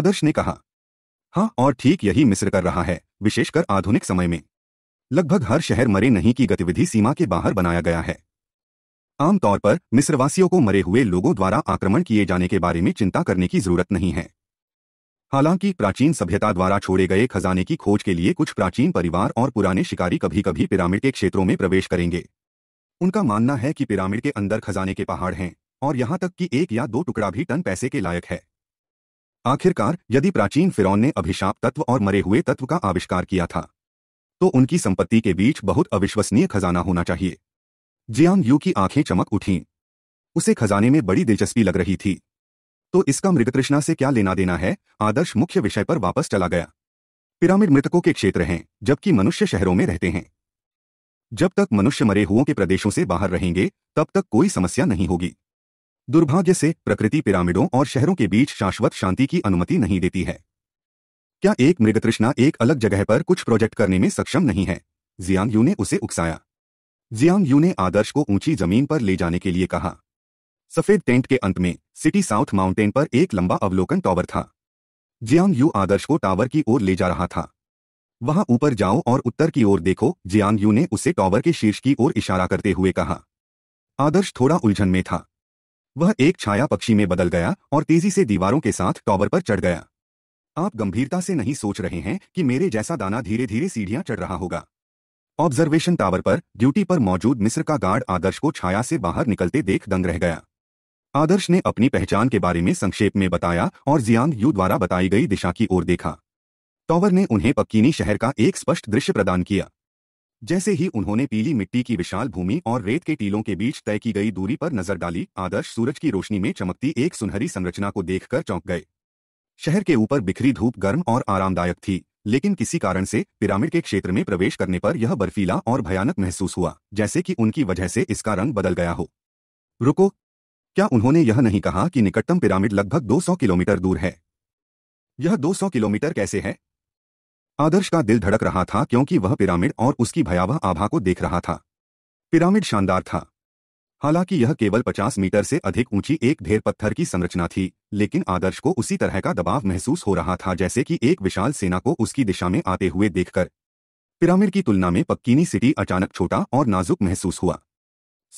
आदर्श ने कहा हाँ और ठीक यही मिस्र कर रहा है विशेषकर आधुनिक समय में लगभग हर शहर मरे नहीं की गतिविधि सीमा के बाहर बनाया गया है आमतौर पर मिस्रवासियों को मरे हुए लोगों द्वारा आक्रमण किए जाने के बारे में चिंता करने की जरूरत नहीं है हालांकि प्राचीन सभ्यता द्वारा छोड़े गए खजाने की खोज के लिए कुछ प्राचीन परिवार और पुराने शिकारी कभी कभी पिरामिड के क्षेत्रों में प्रवेश करेंगे उनका मानना है कि पिरामिड के अंदर खजाने के पहाड़ हैं और यहां तक कि एक या दो टुकड़ा भी टन पैसे के लायक है आखिरकार यदि प्राचीन फिरौन ने अभिशाप तत्व और मरे हुए तत्व का आविष्कार किया था तो उनकी संपत्ति के बीच बहुत अविश्वसनीय खजाना होना चाहिए जियांग यू की आंखें चमक उठी उसे खजाने में बड़ी दिलचस्पी लग रही थी तो इसका मृगतृष्णा से क्या लेना देना है आदर्श मुख्य विषय पर वापस चला गया पिरामिड मृतकों के क्षेत्र हैं जबकि मनुष्य शहरों में रहते हैं जब तक मनुष्य मरे हुओं के प्रदेशों से बाहर रहेंगे तब तक कोई समस्या नहीं होगी दुर्भाग्य से प्रकृति पिरामिडों और शहरों के बीच शाश्वत शांति की अनुमति नहीं देती है क्या एक मृगतृष्णा एक अलग जगह पर कुछ प्रोजेक्ट करने में सक्षम नहीं है जियांग यू ने उसे उकसाया जियांग यू ने आदर्श को ऊंची जमीन पर ले जाने के लिए कहा सफेद टेंट के अंत में सिटी साउथ माउंटेन पर एक लंबा अवलोकन टॉवर था जियांग यू आदर्श को टावर की ओर ले जा रहा था वहां ऊपर जाओ और उत्तर की ओर देखो जियांग यू ने उसे टॉवर के शीर्ष की ओर इशारा करते हुए कहा आदर्श थोड़ा उलझन में था वह एक छाया पक्षी में बदल गया और तेजी से दीवारों के साथ टॉवर पर चढ़ गया आप गंभीरता से नहीं सोच रहे हैं कि मेरे जैसा दाना धीरे धीरे सीढ़ियां चढ़ रहा होगा ऑब्जर्वेशन टावर पर ड्यूटी पर मौजूद मिस्र का गार्ड आदर्श को छाया से बाहर निकलते देख दंग रह गया आदर्श ने अपनी पहचान के बारे में संक्षेप में बताया और जियांग यू द्वारा बताई गई दिशा की ओर देखा टॉवर ने उन्हें पक्कीनी शहर का एक स्पष्ट दृश्य प्रदान किया जैसे ही उन्होंने पीली मिट्टी की विशाल भूमि और रेत के टीलों के बीच तय की गई दूरी पर नजर डाली आदर्श सूरज की रोशनी में चमकती एक सुनहरी संरचना को देखकर चौंक गए शहर के ऊपर बिखरी धूप गर्म और आरामदायक थी लेकिन किसी कारण से पिरामिड के क्षेत्र में प्रवेश करने पर यह बर्फीला और भयानक महसूस हुआ जैसे कि उनकी वजह से इसका रंग बदल गया हो रुको क्या उन्होंने यह नहीं कहा कि निकटतम पिरामिड लगभग 200 किलोमीटर दूर है यह 200 किलोमीटर कैसे है आदर्श का दिल धड़क रहा था क्योंकि वह पिरामिड और उसकी भयावह आभा को देख रहा था पिरामिड शानदार था हालांकि यह केवल 50 मीटर से अधिक ऊंची एक ढेर पत्थर की संरचना थी लेकिन आदर्श को उसी तरह का दबाव महसूस हो रहा था जैसे कि एक विशाल सेना को उसकी दिशा में आते हुए देखकर पिरामिड की तुलना में पक्कीनी सिटी अचानक छोटा और नाजुक महसूस हुआ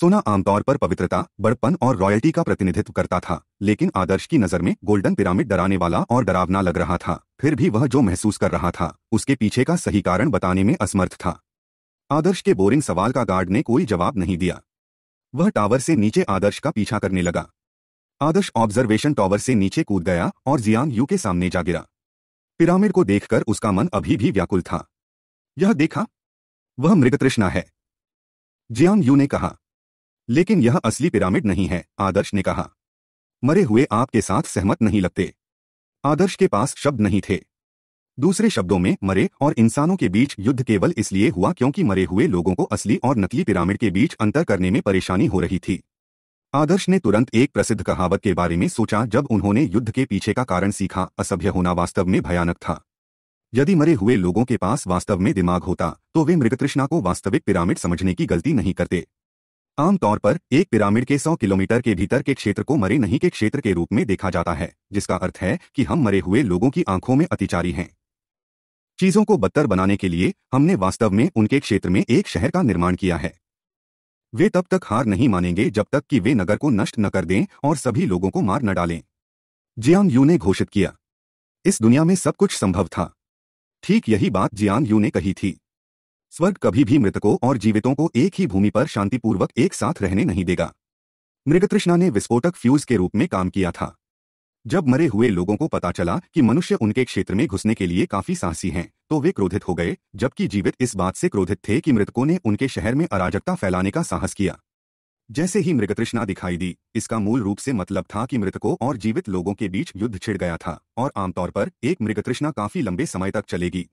सोना आमतौर पर पवित्रता बड़पन और रॉयल्टी का प्रतिनिधित्व करता था लेकिन आदर्श की नजर में गोल्डन पिरामिड डराने वाला और डरावना लग रहा था फिर भी वह जो महसूस कर रहा था उसके पीछे का सही कारण बताने में असमर्थ था आदर्श के बोरिंग सवाल का गार्ड ने कोई जवाब नहीं दिया वह टावर से नीचे आदर्श का पीछा करने लगा आदर्श ऑब्जर्वेशन टावर से नीचे कूद गया और जियांग यू के सामने जा गिरा पिरामिड को देखकर उसका मन अभी भी व्याकुल था यह देखा वह मृगतृष्णा है जियांग यू ने कहा लेकिन यह असली पिरामिड नहीं है आदर्श ने कहा मरे हुए आपके साथ सहमत नहीं लगते आदर्श के पास शब्द नहीं थे दूसरे शब्दों में मरे और इंसानों के बीच युद्ध केवल इसलिए हुआ क्योंकि मरे हुए लोगों को असली और नकली पिरामिड के बीच अंतर करने में परेशानी हो रही थी आदर्श ने तुरंत एक प्रसिद्ध कहावत के बारे में सोचा जब उन्होंने युद्ध के पीछे का कारण सीखा असभ्य होना वास्तव में भयानक था यदि मरे हुए लोगों के पास वास्तव में दिमाग होता तो वे मृगतृष्णा को वास्तविक पिरामिड समझने की गलती नहीं करते आमतौर पर एक पिरामिड के 100 किलोमीटर के भीतर के क्षेत्र को मरे नहीं के क्षेत्र के रूप में देखा जाता है जिसका अर्थ है कि हम मरे हुए लोगों की आंखों में अतिचारी हैं चीजों को बदतर बनाने के लिए हमने वास्तव में उनके क्षेत्र में एक शहर का निर्माण किया है वे तब तक हार नहीं मानेंगे जब तक कि वे नगर को नष्ट न कर दें और सभी लोगों को मार न डालें जियांग यू ने घोषित किया इस दुनिया में सब कुछ संभव था ठीक यही बात जियांग यू ने कही थी स्वर्ग कभी भी मृतकों और जीवितों को एक ही भूमि पर शांतिपूर्वक एक साथ रहने नहीं देगा मृगतृष्णा ने विस्फोटक फ्यूज के रूप में काम किया था जब मरे हुए लोगों को पता चला कि मनुष्य उनके क्षेत्र में घुसने के लिए काफी साहसी हैं तो वे क्रोधित हो गए जबकि जीवित इस बात से क्रोधित थे कि मृतकों ने उनके शहर में अराजकता फैलाने का साहस किया जैसे ही मृगतृष्णा दिखाई दी इसका मूल रूप से मतलब था कि मृतकों और जीवित लोगों के बीच युद्ध छिड़ गया था और आमतौर पर एक मृगतृष्णा काफी लंबे समय तक चलेगी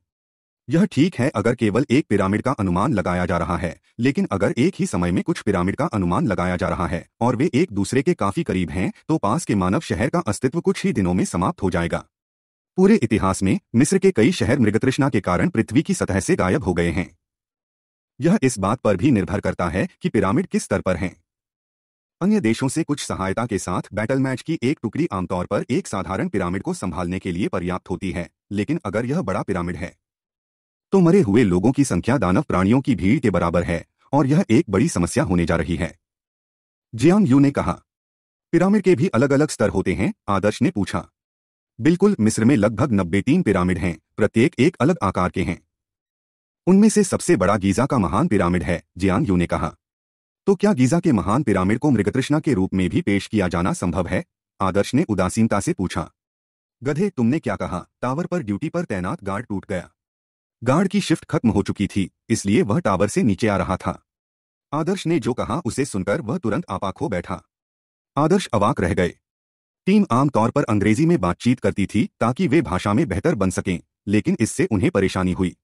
यह ठीक है अगर केवल एक पिरामिड का अनुमान लगाया जा रहा है लेकिन अगर एक ही समय में कुछ पिरामिड का अनुमान लगाया जा रहा है और वे एक दूसरे के काफी करीब हैं तो पास के मानव शहर का अस्तित्व कुछ ही दिनों में समाप्त हो जाएगा पूरे इतिहास में मिस्र के कई शहर मृगतृष्णा के कारण पृथ्वी की सतह से गायब हो गए हैं यह इस बात पर भी निर्भर करता है कि पिरामिड किस स्तर पर हैं अन्य देशों से कुछ सहायता के साथ बैटल मैच की एक टुकड़ी आमतौर पर एक साधारण पिरामिड को संभालने के लिए पर्याप्त होती है लेकिन अगर यह बड़ा पिरामिड है तो मरे हुए लोगों की संख्या दानव प्राणियों की भीड़ के बराबर है और यह एक बड़ी समस्या होने जा रही है जियांग यू ने कहा पिरामिड के भी अलग अलग स्तर होते हैं आदर्श ने पूछा बिल्कुल मिस्र में लगभग नब्बे तीन पिरामिड हैं प्रत्येक एक अलग आकार के हैं उनमें से सबसे बड़ा गीजा का महान पिरामिड है जियांग यू ने कहा तो क्या गीजा के महान पिरामिड को मृगतृष्णा के रूप में भी पेश किया जाना संभव है आदर्श ने उदासीनता से पूछा गधे तुमने क्या कहा टावर पर ड्यूटी पर तैनात गार्ड टूट गया गार्ड की शिफ्ट खत्म हो चुकी थी इसलिए वह टावर से नीचे आ रहा था आदर्श ने जो कहा उसे सुनकर वह तुरंत आपा खो बैठा आदर्श अवाक रह गए टीम आमतौर पर अंग्रेजी में बातचीत करती थी ताकि वे भाषा में बेहतर बन सकें लेकिन इससे उन्हें परेशानी हुई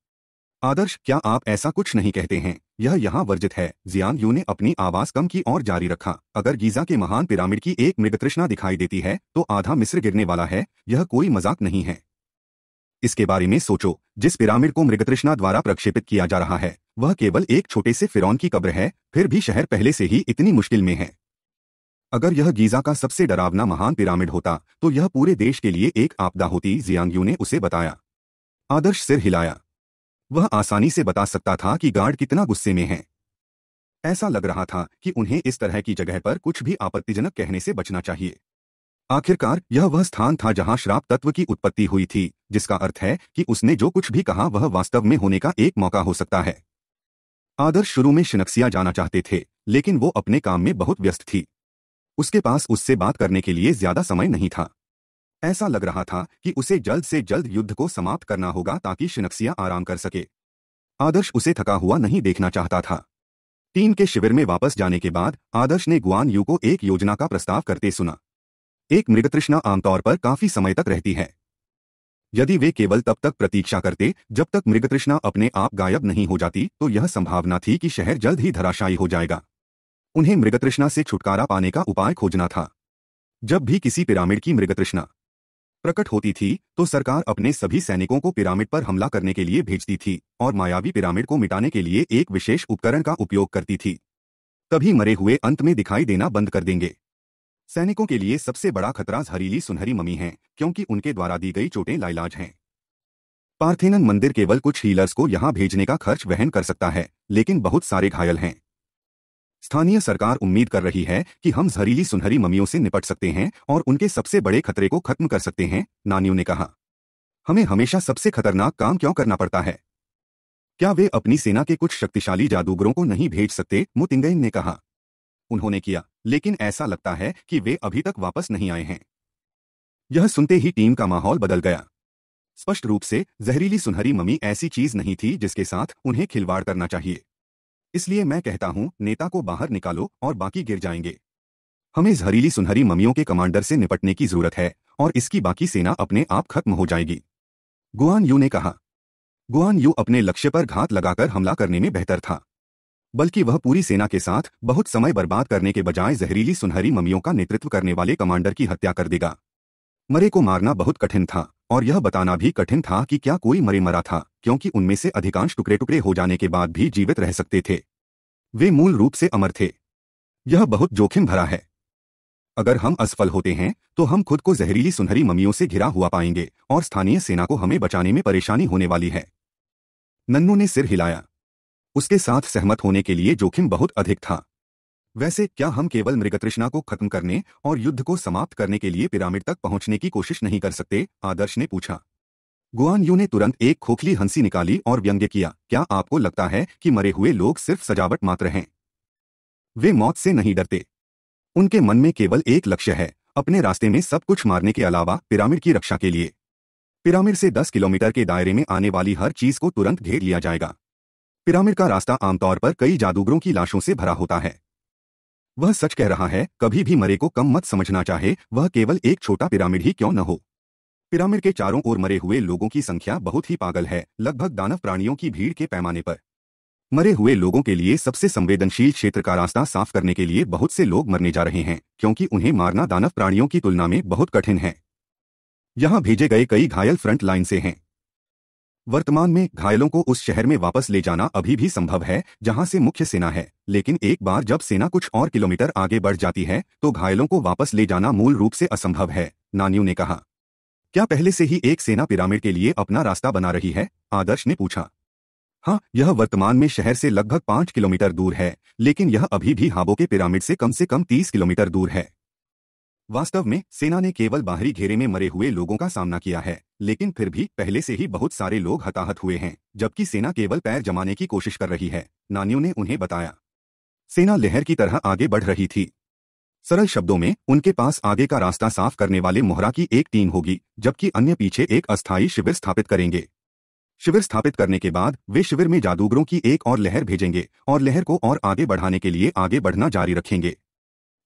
आदर्श क्या आप ऐसा कुछ नहीं कहते हैं यह यहाँ वर्जित है जियान यू ने अपनी आवाज कम की और जारी रखा अगर गीजा के महान पिरामिड की एक मृगतृष्णा दिखाई देती है तो आधा मिस्र गिरने वाला है यह कोई मजाक नहीं है इसके बारे में सोचो जिस पिरामिड को मृगतृष्णा द्वारा प्रक्षेपित किया जा रहा है वह केवल एक छोटे से फिरौन की कब्र है फिर भी शहर पहले से ही इतनी मुश्किल में है अगर यह गीजा का सबसे डरावना महान पिरामिड होता तो यह पूरे देश के लिए एक आपदा होती जियांगयू ने उसे बताया आदर्श सिर हिलाया वह आसानी से बता सकता था कि गार्ड कितना गुस्से में है ऐसा लग रहा था कि उन्हें इस तरह की जगह पर कुछ भी आपत्तिजनक कहने से बचना चाहिए आखिरकार यह वह स्थान था जहां श्राप तत्व की उत्पत्ति हुई थी जिसका अर्थ है कि उसने जो कुछ भी कहा वह वास्तव में होने का एक मौका हो सकता है आदर्श शुरू में शिनक्सिया जाना चाहते थे लेकिन वो अपने काम में बहुत व्यस्त थी उसके पास उससे बात करने के लिए ज्यादा समय नहीं था ऐसा लग रहा था कि उसे जल्द से जल्द युद्ध को समाप्त करना होगा ताकि शिनक्सिया आराम कर सके आदर्श उसे थका हुआ नहीं देखना चाहता था टीम के शिविर में वापस जाने के बाद आदर्श ने गुआन यू को एक योजना का प्रस्ताव करते सुना एक मृगतृष्णा आमतौर पर काफी समय तक रहती है यदि वे केवल तब तक प्रतीक्षा करते जब तक मृगतृष्णा अपने आप गायब नहीं हो जाती तो यह संभावना थी कि शहर जल्द ही धराशायी हो जाएगा उन्हें मृगतृष्णा से छुटकारा पाने का उपाय खोजना था जब भी किसी पिरामिड की मृगतृष्णा प्रकट होती थी तो सरकार अपने सभी सैनिकों को पिरामिड पर हमला करने के लिए भेजती थी और मायावी पिरामिड को मिटाने के लिए एक विशेष उपकरण का उपयोग करती थी तभी मरे हुए अंत में दिखाई देना बंद कर देंगे सैनिकों के लिए सबसे बड़ा खतरा जहरीली सुनहरी ममी है क्योंकि उनके द्वारा दी गई चोटें लाइलाज हैं पार्थेनन मंदिर केवल कुछ हीलर्स को यहां भेजने का खर्च वहन कर सकता है लेकिन बहुत सारे घायल हैं स्थानीय सरकार उम्मीद कर रही है कि हम जहरीली सुनहरी ममियों से निपट सकते हैं और उनके सबसे बड़े खतरे को खत्म कर सकते हैं नानियों ने कहा हमें हमेशा सबसे खतरनाक काम क्यों करना पड़ता है क्या वे अपनी सेना के कुछ शक्तिशाली जादूगरों को नहीं भेज सकते मुतिंगइन ने कहा उन्होंने किया लेकिन ऐसा लगता है कि वे अभी तक वापस नहीं आए हैं यह सुनते ही टीम का माहौल बदल गया स्पष्ट रूप से जहरीली सुनहरी मम्मी ऐसी चीज नहीं थी जिसके साथ उन्हें खिलवाड़ करना चाहिए इसलिए मैं कहता हूं नेता को बाहर निकालो और बाकी गिर जाएंगे हमें जहरीली सुनहरी मम्मियों के कमांडर से निपटने की जरूरत है और इसकी बाकी सेना अपने आप खत्म हो जाएगी गुआन यू ने कहा गुआन यू अपने लक्ष्य पर घात लगाकर हमला करने में बेहतर था बल्कि वह पूरी सेना के साथ बहुत समय बर्बाद करने के बजाय जहरीली सुनहरी ममियों का नेतृत्व करने वाले कमांडर की हत्या कर देगा मरे को मारना बहुत कठिन था और यह बताना भी कठिन था कि क्या कोई मरे मरा था क्योंकि उनमें से अधिकांश टुकड़े टुकड़े हो जाने के बाद भी जीवित रह सकते थे वे मूल रूप से अमर थे यह बहुत जोखिम भरा है अगर हम असफल होते हैं तो हम खुद को जहरीली सुनहरी ममियों से घिरा हुआ पाएंगे और स्थानीय सेना को हमें बचाने में परेशानी होने वाली है नन्नू ने सिर हिलाया उसके साथ सहमत होने के लिए जोखिम बहुत अधिक था वैसे क्या हम केवल मृगतृष्णा को खत्म करने और युद्ध को समाप्त करने के लिए पिरामिड तक पहुंचने की कोशिश नहीं कर सकते आदर्श ने पूछा गुआन यू ने तुरंत एक खोखली हंसी निकाली और व्यंग्य किया क्या आपको लगता है कि मरे हुए लोग सिर्फ सजावट मात्र हैं वे मौत से नहीं डरते उनके मन में केवल एक लक्ष्य है अपने रास्ते में सब कुछ मारने के अलावा पिरामिड की रक्षा के लिए पिरामिड से 10 किलोमीटर के दायरे में आने वाली हर चीज को तुरंत घेर लिया जाएगा पिरामिड का रास्ता आमतौर पर कई जादूगरों की लाशों से भरा होता है वह सच कह रहा है कभी भी मरे को कम मत समझना चाहे वह केवल एक छोटा पिरामिड ही क्यों न हो पिरामिड के चारों ओर मरे हुए लोगों की संख्या बहुत ही पागल है लगभग दानव प्राणियों की भीड़ के पैमाने पर मरे हुए लोगों के लिए सबसे संवेदनशील क्षेत्र का रास्ता साफ करने के लिए बहुत से लोग मरने जा रहे हैं क्योंकि उन्हें मारना दानव प्राणियों की तुलना में बहुत कठिन है यहां भेजे गए कई घायल फ्रंट लाइन से हैं वर्तमान में घायलों को उस शहर में वापस ले जाना अभी भी संभव है जहां से मुख्य सेना है लेकिन एक बार जब सेना कुछ और किलोमीटर आगे बढ़ जाती है तो घायलों को वापस ले जाना मूल रूप से असंभव है नान्यू ने कहा क्या पहले से ही एक सेना पिरामिड के लिए अपना रास्ता बना रही है आदर्श ने पूछा हाँ यह वर्तमान में शहर से लगभग पाँच किलोमीटर दूर है लेकिन यह अभी भी हाबो के पिरामिड से कम से कम तीस किलोमीटर दूर है वास्तव में सेना ने केवल बाहरी घेरे में मरे हुए लोगों का सामना किया है लेकिन फिर भी पहले से ही बहुत सारे लोग हताहत हुए हैं जबकि सेना केवल पैर जमाने की कोशिश कर रही है नानियों ने उन्हें बताया सेना लहर की तरह आगे बढ़ रही थी सरल शब्दों में उनके पास आगे का रास्ता साफ करने वाले मोहरा की एक टीम होगी जबकि अन्य पीछे एक अस्थायी शिविर स्थापित करेंगे शिविर स्थापित करने के बाद वे शिविर में जादूगरों की एक और लहर भेजेंगे और लहर को और आगे बढ़ाने के लिए आगे बढ़ना जारी रखेंगे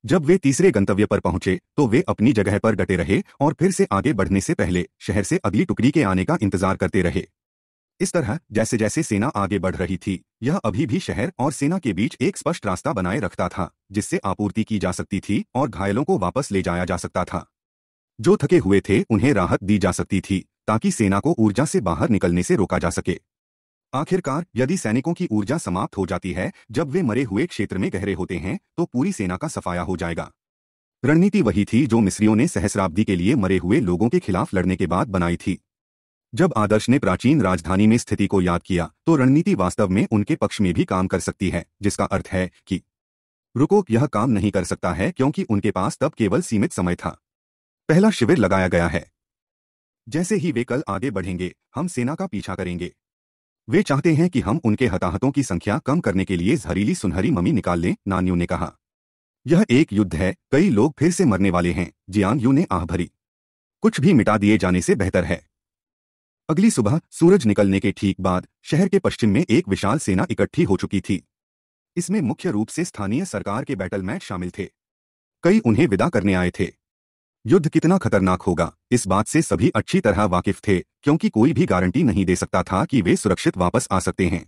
जब वे तीसरे गंतव्य पर पहुंचे तो वे अपनी जगह पर डटे रहे और फिर से आगे बढ़ने से पहले शहर से अगली टुकड़ी के आने का इंतजार करते रहे इस तरह जैसे जैसे सेना आगे बढ़ रही थी यह अभी भी शहर और सेना के बीच एक स्पष्ट रास्ता बनाए रखता था जिससे आपूर्ति की जा सकती थी और घायलों को वापस ले जाया जा सकता था जो थके हुए थे उन्हें राहत दी जा सकती थी ताकि सेना को ऊर्जा से बाहर निकलने से रोका जा सके आखिरकार यदि सैनिकों की ऊर्जा समाप्त हो जाती है जब वे मरे हुए क्षेत्र में गहरे होते हैं तो पूरी सेना का सफाया हो जाएगा रणनीति वही थी जो मिस्रियों ने सहस्राब्दी के लिए मरे हुए लोगों के खिलाफ लड़ने के बाद बनाई थी जब आदर्श ने प्राचीन राजधानी में स्थिति को याद किया तो रणनीति वास्तव में उनके पक्ष में भी काम कर सकती है जिसका अर्थ है कि रुको यह काम नहीं कर सकता है क्योंकि उनके पास तब केवल सीमित समय था पहला शिविर लगाया गया है जैसे ही वे कल आगे बढ़ेंगे हम सेना का पीछा करेंगे वे चाहते हैं कि हम उनके हताहतों की संख्या कम करने के लिए जहरीली सुनहरी ममी निकाल लें नानयू ने कहा यह एक युद्ध है कई लोग फिर से मरने वाले हैं जियान यू ने आह भरी कुछ भी मिटा दिए जाने से बेहतर है अगली सुबह सूरज निकलने के ठीक बाद शहर के पश्चिम में एक विशाल सेना इकट्ठी हो चुकी थी इसमें मुख्य रूप से स्थानीय सरकार के बैटल मैच शामिल थे कई उन्हें विदा करने आए थे युद्ध कितना खतरनाक होगा इस बात से सभी अच्छी तरह वाकिफ थे क्योंकि कोई भी गारंटी नहीं दे सकता था कि वे सुरक्षित वापस आ सकते हैं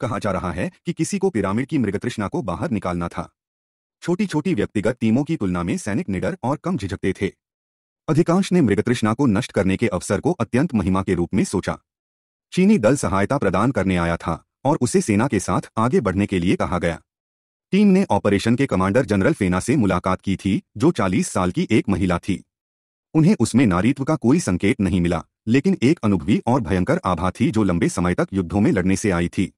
कहा जा रहा है कि किसी को पिरामिड की मृगतृष्णा को बाहर निकालना था छोटी छोटी व्यक्तिगत टीमों की तुलना में सैनिक निडर और कम झिझकते थे अधिकांश ने मृगतृष्णा को नष्ट करने के अवसर को अत्यंत महिमा के रूप में सोचा चीनी दल सहायता प्रदान करने आया था और उसे सेना के साथ आगे बढ़ने के लिए कहा गया टीम ने ऑपरेशन के कमांडर जनरल फेना से मुलाकात की थी जो 40 साल की एक महिला थी उन्हें उसमें नारीत्व का कोई संकेत नहीं मिला लेकिन एक अनुभवी और भयंकर आभा थी जो लंबे समय तक युद्धों में लड़ने से आई थी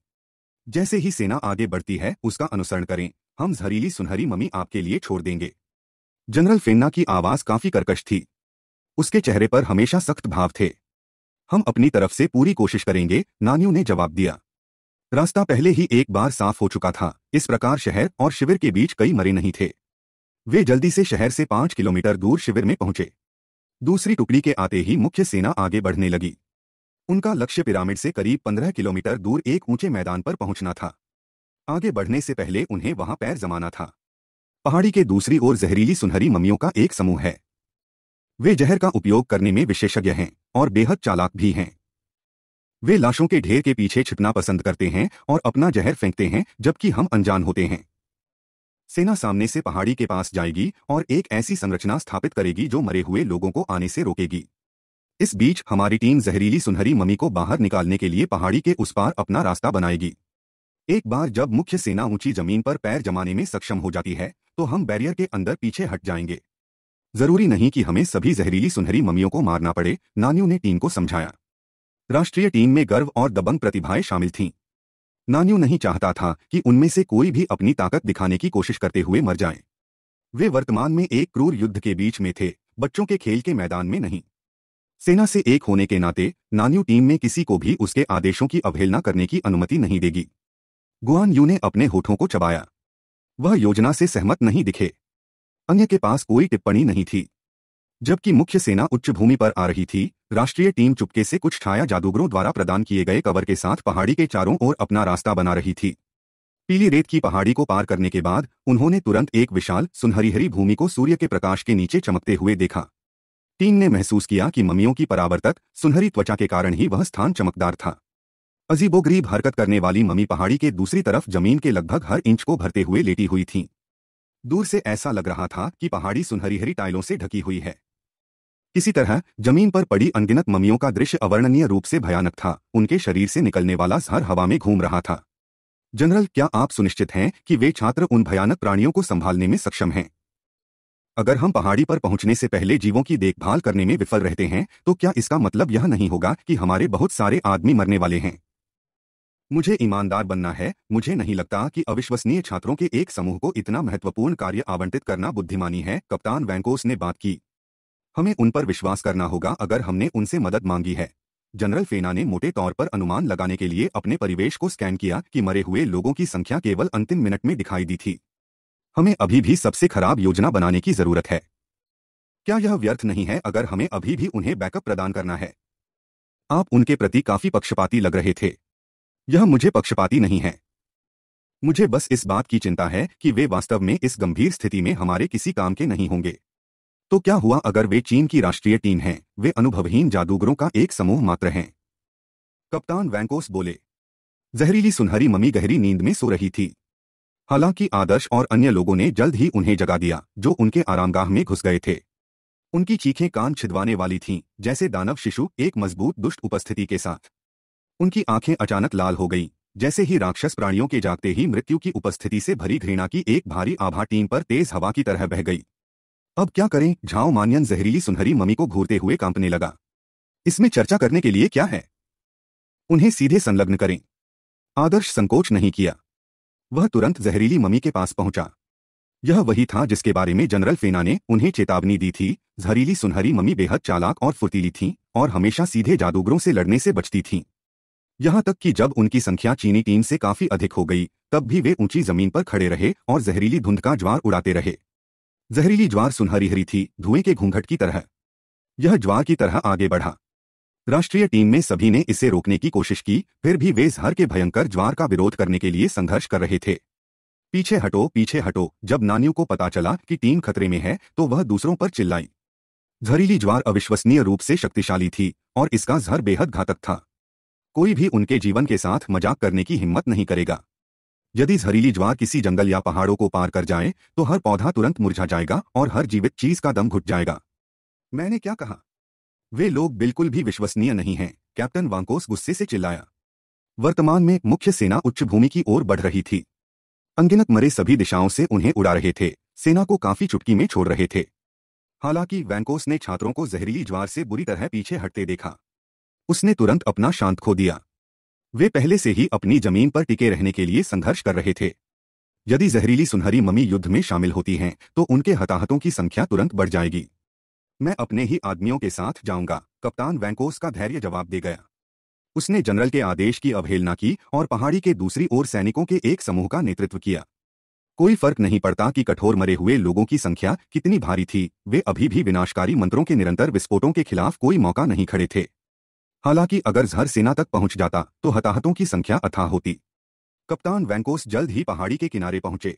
जैसे ही सेना आगे बढ़ती है उसका अनुसरण करें हम जहरीली सुनहरी मम्मी आपके लिए छोड़ देंगे जनरल फेन्ना की आवाज़ काफ़ी कर्कश थी उसके चेहरे पर हमेशा सख्त भाव थे हम अपनी तरफ से पूरी कोशिश करेंगे नानियों ने जवाब दिया रास्ता पहले ही एक बार साफ हो चुका था इस प्रकार शहर और शिविर के बीच कई मरे नहीं थे वे जल्दी से शहर से पांच किलोमीटर दूर शिविर में पहुंचे दूसरी टुकड़ी के आते ही मुख्य सेना आगे बढ़ने लगी उनका लक्ष्य पिरामिड से करीब पंद्रह किलोमीटर दूर एक ऊंचे मैदान पर पहुंचना था आगे बढ़ने से पहले उन्हें वहां पैर जमाना था पहाड़ी के दूसरी ओर जहरीली सुनहरी ममियों का एक समूह है वे जहर का उपयोग करने में विशेषज्ञ हैं और बेहद चालाक भी हैं वे लाशों के ढेर के पीछे छिपना पसंद करते हैं और अपना जहर फेंकते हैं जबकि हम अनजान होते हैं सेना सामने से पहाड़ी के पास जाएगी और एक ऐसी संरचना स्थापित करेगी जो मरे हुए लोगों को आने से रोकेगी इस बीच हमारी टीम जहरीली सुनहरी ममी को बाहर निकालने के लिए पहाड़ी के उस पार अपना रास्ता बनाएगी एक बार जब मुख्य सेना ऊंची जमीन पर पैर जमाने में सक्षम हो जाती है तो हम बैरियर के अंदर पीछे हट जाएंगे जरूरी नहीं कि हमें सभी जहरीली सुनहरी ममियों को मारना पड़े नानियों ने टीम को समझाया राष्ट्रीय टीम में गर्व और दबंग प्रतिभाएं शामिल थीं नान्यू नहीं चाहता था कि उनमें से कोई भी अपनी ताकत दिखाने की कोशिश करते हुए मर जाए वे वर्तमान में एक क्रूर युद्ध के बीच में थे बच्चों के खेल के मैदान में नहीं सेना से एक होने के नाते नान्यू टीम में किसी को भी उसके आदेशों की अवहेलना करने की अनुमति नहीं देगी गुआन यू ने अपने होठों को चबाया वह योजना से सहमत नहीं दिखे अन्य के पास कोई टिप्पणी नहीं थी जबकि मुख्य सेना उच्च भूमि पर आ रही थी राष्ट्रीय टीम चुपके से कुछ छाया जादूगरों द्वारा प्रदान किए गए कवर के साथ पहाड़ी के चारों ओर अपना रास्ता बना रही थी पीली रेत की पहाड़ी को पार करने के बाद उन्होंने तुरंत एक विशाल सुनहरीहरी भूमि को सूर्य के प्रकाश के नीचे चमकते हुए देखा टीम ने महसूस किया कि ममियों की परावर्तक सुनहरी त्वचा के कारण ही वह स्थान चमकदार था अजीबोगरीब हरकत करने वाली ममी पहाड़ी के दूसरी तरफ जमीन के लगभग हर इंच को भरते हुए लेटी हुई थी दूर से ऐसा लग रहा था कि पहाड़ी सुनहरीहरी टाइलों से ढकी हुई है किसी तरह जमीन पर पड़ी अनगिनत ममियों का दृश्य अवर्णनीय रूप से भयानक था उनके शरीर से निकलने वाला सर हवा में घूम रहा था जनरल क्या आप सुनिश्चित हैं कि वे छात्र उन भयानक प्राणियों को संभालने में सक्षम हैं अगर हम पहाड़ी पर पहुंचने से पहले जीवों की देखभाल करने में विफल रहते हैं तो क्या इसका मतलब यह नहीं होगा कि हमारे बहुत सारे आदमी मरने वाले हैं मुझे ईमानदार बनना है मुझे नहीं लगता कि अविश्वसनीय छात्रों के एक समूह को इतना महत्वपूर्ण कार्य आवंटित करना बुद्धिमानी है कप्तान वैंकोस ने बात की हमें उन पर विश्वास करना होगा अगर हमने उनसे मदद मांगी है जनरल फेना ने मोटे तौर पर अनुमान लगाने के लिए अपने परिवेश को स्कैन किया कि मरे हुए लोगों की संख्या केवल अंतिम मिनट में दिखाई दी थी हमें अभी भी सबसे खराब योजना बनाने की जरूरत है क्या यह व्यर्थ नहीं है अगर हमें अभी भी उन्हें बैकअप प्रदान करना है आप उनके प्रति काफी पक्षपाती लग रहे थे यह मुझे पक्षपाती नहीं है मुझे बस इस बात की चिंता है कि वे वास्तव में इस गंभीर स्थिति में हमारे किसी काम के नहीं होंगे तो क्या हुआ अगर वे चीन की राष्ट्रीय टीम हैं वे अनुभवहीन जादूगरों का एक समूह मात्र हैं कप्तान वैंकोस बोले जहरीली सुनहरी मम्मी गहरी नींद में सो रही थी हालांकि आदर्श और अन्य लोगों ने जल्द ही उन्हें जगा दिया जो उनके आरामगाह में घुस गए थे उनकी चीखें कान छिदवाने वाली थीं जैसे दानव शिशु एक मजबूत दुष्ट उपस्थिति के साथ उनकी आंखें अचानक लाल हो गईं जैसे ही राक्षस प्राणियों के जागते ही मृत्यु की उपस्थिति से भरी घृणा की एक भारी आभा टीम पर तेज हवा की तरह बह गई अब क्या करें झाओ मानियन जहरीली सुनहरी मम्मी को घूरते हुए कांपने लगा इसमें चर्चा करने के लिए क्या है उन्हें सीधे संलग्न करें आदर्श संकोच नहीं किया वह तुरंत जहरीली मम्मी के पास पहुंचा यह वही था जिसके बारे में जनरल फेना ने उन्हें चेतावनी दी थी जहरीली सुनहरी मम्मी बेहद चालाक और फुर्तीली थीं और हमेशा सीधे जादूगरों से लड़ने से बचती थीं यहां तक कि जब उनकी संख्या चीनी टीम से काफी अधिक हो गई तब भी वे ऊंची जमीन पर खड़े रहे और जहरीली धुंध का ज्वार उड़ाते रहे जहरीली ज्वार सुनहरी हरी थी धुएं के घूंघट की तरह यह ज्वार की तरह आगे बढ़ा राष्ट्रीय टीम में सभी ने इसे रोकने की कोशिश की फिर भी वे जहर के भयंकर ज्वार का विरोध करने के लिए संघर्ष कर रहे थे पीछे हटो पीछे हटो जब नानियों को पता चला कि टीम खतरे में है तो वह दूसरों पर चिल्लाई जहरीली ज्वार अविश्वसनीय रूप से शक्तिशाली थी और इसका जहर बेहद घातक था कोई भी उनके जीवन के साथ मजाक करने की हिम्मत नहीं करेगा यदि जहरीली ज्वार किसी जंगल या पहाड़ों को पार कर जाए तो हर पौधा तुरंत मुरझा जाएगा और हर जीवित चीज का दम घुट जाएगा मैंने क्या कहा वे लोग बिल्कुल भी विश्वसनीय नहीं हैं कैप्टन वांकोस गुस्से से चिल्लाया वर्तमान में मुख्य सेना उच्च भूमि की ओर बढ़ रही थी अंगिनत मरे सभी दिशाओं से उन्हें उड़ा रहे थे सेना को काफी चुटकी में छोड़ रहे थे हालांकि वैंकोस ने छात्रों को जहरीली ज्वार से बुरी तरह पीछे हटते देखा उसने तुरंत अपना शांत खो दिया वे पहले से ही अपनी जमीन पर टिके रहने के लिए संघर्ष कर रहे थे यदि जहरीली सुनहरी ममी युद्ध में शामिल होती हैं तो उनके हताहतों की संख्या तुरंत बढ़ जाएगी मैं अपने ही आदमियों के साथ जाऊंगा कप्तान वैंकोस का धैर्य जवाब दे गया उसने जनरल के आदेश की अवहेलना की और पहाड़ी के दूसरी ओर सैनिकों के एक समूह का नेतृत्व किया कोई फर्क नहीं पड़ता कि कठोर मरे हुए लोगों की संख्या कितनी भारी थी वे अभी भी विनाशकारी मंत्रों के निरंतर विस्फोटों के खिलाफ कोई मौका नहीं खड़े थे हालांकि अगर जहर सेना तक पहुंच जाता तो हताहतों की संख्या अथाह होती कप्तान वैंकोस जल्द ही पहाड़ी के किनारे पहुंचे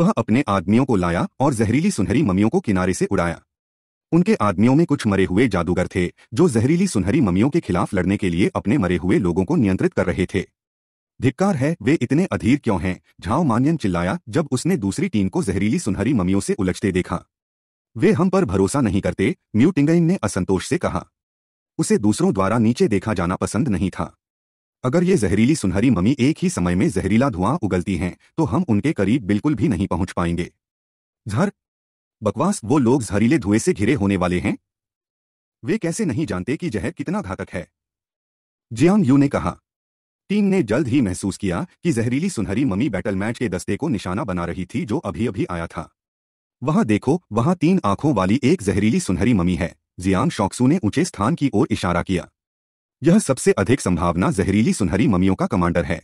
वह अपने आदमियों को लाया और जहरीली सुनहरी ममियों को किनारे से उड़ाया उनके आदमियों में कुछ मरे हुए जादूगर थे जो जहरीली सुनहरी ममियों के खिलाफ लड़ने के लिए अपने मरे हुए लोगों को नियंत्रित कर रहे थे धिक्कार है वे इतने अधीर क्यों हैं झाओ मान्यन चिल्लाया जब उसने दूसरी टीम को जहरीली सुनहरी ममियों से उलझते देखा वे हम पर भरोसा नहीं करते म्यूटिंगइन ने असंतोष से कहा उसे दूसरों द्वारा नीचे देखा जाना पसंद नहीं था अगर ये जहरीली सुनहरी मम्मी एक ही समय में जहरीला धुआं उगलती हैं तो हम उनके करीब बिल्कुल भी नहीं पहुंच पाएंगे झर बकवास वो लोग जहरीले धुएं से घिरे होने वाले हैं वे कैसे नहीं जानते कि जहर कितना घातक है जियांग यू ने कहा टीम ने जल्द ही महसूस किया कि जहरीली सुनहरी मम्मी बैटल मैच के दस्ते को निशाना बना रही थी जो अभी अभी आया था वहां देखो वहां तीन आंखों वाली एक जहरीली सुनहरी मम्मी है जियांग शॉक्सू ने ऊंचे स्थान की ओर इशारा किया यह सबसे अधिक संभावना जहरीली सुनहरी ममियों का कमांडर है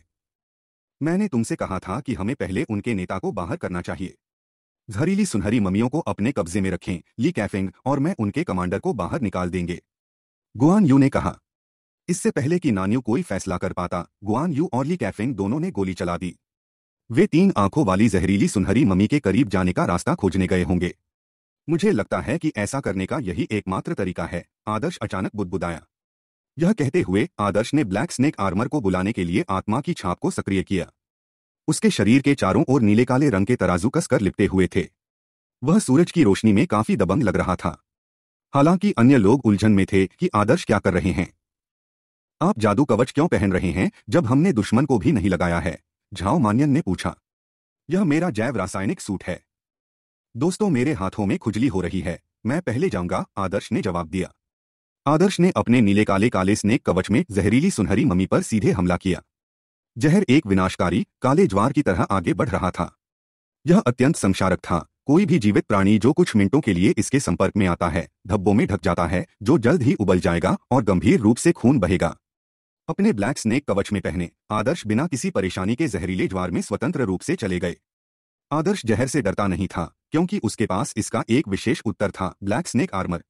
मैंने तुमसे कहा था कि हमें पहले उनके नेता को बाहर करना चाहिए जहरीली सुनहरी ममियों को अपने कब्जे में रखें ली कैफिंग और मैं उनके कमांडर को बाहर निकाल देंगे गुआन यू ने कहा इससे पहले कि नान्यू कोई फैसला कर पाता गुआन यू और ली कैफिंग दोनों ने गोली चला दी वे तीन आंखों वाली जहरीली सुनहरी ममी के करीब जाने का रास्ता खोजने गए होंगे मुझे लगता है कि ऐसा करने का यही एकमात्र तरीका है आदर्श अचानक बुदबुदाया यह कहते हुए आदर्श ने ब्लैक स्नेक आर्मर को बुलाने के लिए आत्मा की छाप को सक्रिय किया उसके शरीर के चारों ओर नीले काले रंग के तराजू कसकर लिपटे हुए थे वह सूरज की रोशनी में काफी दबंग लग रहा था हालांकि अन्य लोग उलझन में थे कि आदर्श क्या कर रहे हैं आप जादू कवच क्यों पहन रहे हैं जब हमने दुश्मन को भी नहीं लगाया है झाओ मान्यन ने पूछा यह मेरा जैव रासायनिक सूट है दोस्तों मेरे हाथों में खुजली हो रही है मैं पहले जाऊंगा आदर्श ने जवाब दिया आदर्श ने अपने नीले काले काले स्नेक कवच में जहरीली सुनहरी मम्मी पर सीधे हमला किया जहर एक विनाशकारी काले ज्वार की तरह आगे बढ़ रहा था यह अत्यंत संक्षारक था कोई भी जीवित प्राणी जो कुछ मिनटों के लिए इसके संपर्क में आता है धब्बों में ढक जाता है जो जल्द ही उबल जाएगा और गंभीर रूप से खून बहेगा अपने ब्लैक स्नेक कवच में पहने आदर्श बिना किसी परेशानी के जहरीले ज्वार में स्वतंत्र रूप से चले गए आदर्श जहर से डरता नहीं था क्योंकि उसके पास इसका एक विशेष उत्तर था ब्लैक स्नेक आर्मर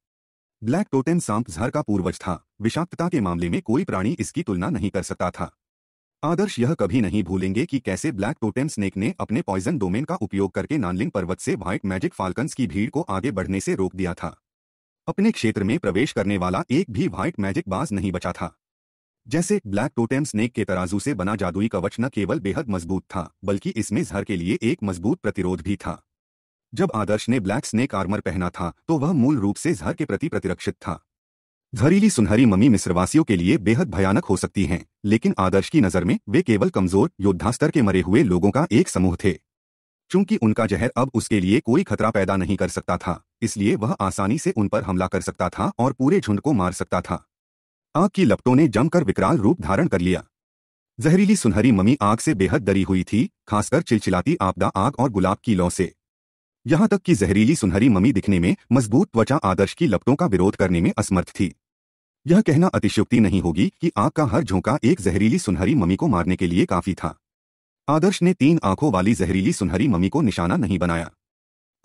ब्लैक टोटेन सांप झर का पूर्वज था विषाक्तता के मामले में कोई प्राणी इसकी तुलना नहीं कर सकता था आदर्श यह कभी नहीं भूलेंगे कि कैसे ब्लैक टोटेम स्नेक ने अपने पॉइजन डोमेन का उपयोग करके नानलिंग पर्वत से व्हाइट मैजिक फाल्कन्स की भीड़ को आगे बढ़ने से रोक दिया था अपने क्षेत्र में प्रवेश करने वाला एक भी व्हाइट मैजिक बाज नहीं बचा था जैसे ब्लैक टोटेम स्नेक के तराजू से बना जादुई कवच न केवल बेहद मजबूत था बल्कि इसमें जहर के लिए एक मजबूत प्रतिरोध भी था जब आदर्श ने ब्लैक स्नेक आर्मर पहना था तो वह मूल रूप से झर के प्रति प्रतिरक्षित था जहरीली सुनहरी मम्मी मिस्रवासियों के लिए बेहद भयानक हो सकती हैं लेकिन आदर्श की नज़र में वे केवल कमजोर योद्धास्तर के मरे हुए लोगों का एक समूह थे चूंकि उनका जहर अब उसके लिए कोई खतरा पैदा नहीं कर सकता था इसलिए वह आसानी से उन पर हमला कर सकता था और पूरे झुंड को मार सकता था आग की लपटों ने जमकर विकराल रूप धारण कर लिया जहरीली सुनहरी मम्मी आग से बेहद डरी हुई थी खासकर चिलचिलाती आपदा आग और गुलाब की लौ से यहां तक कि जहरीली सुनहरी ममी दिखने में मजबूत त्वचा आदर्श की लपटों का विरोध करने में असमर्थ थी यह कहना अतिशुक्ति नहीं होगी कि आग का हर झोंका एक जहरीली सुनहरी ममी को मारने के लिए काफी था आदर्श ने तीन आंखों वाली जहरीली सुनहरी ममी को निशाना नहीं बनाया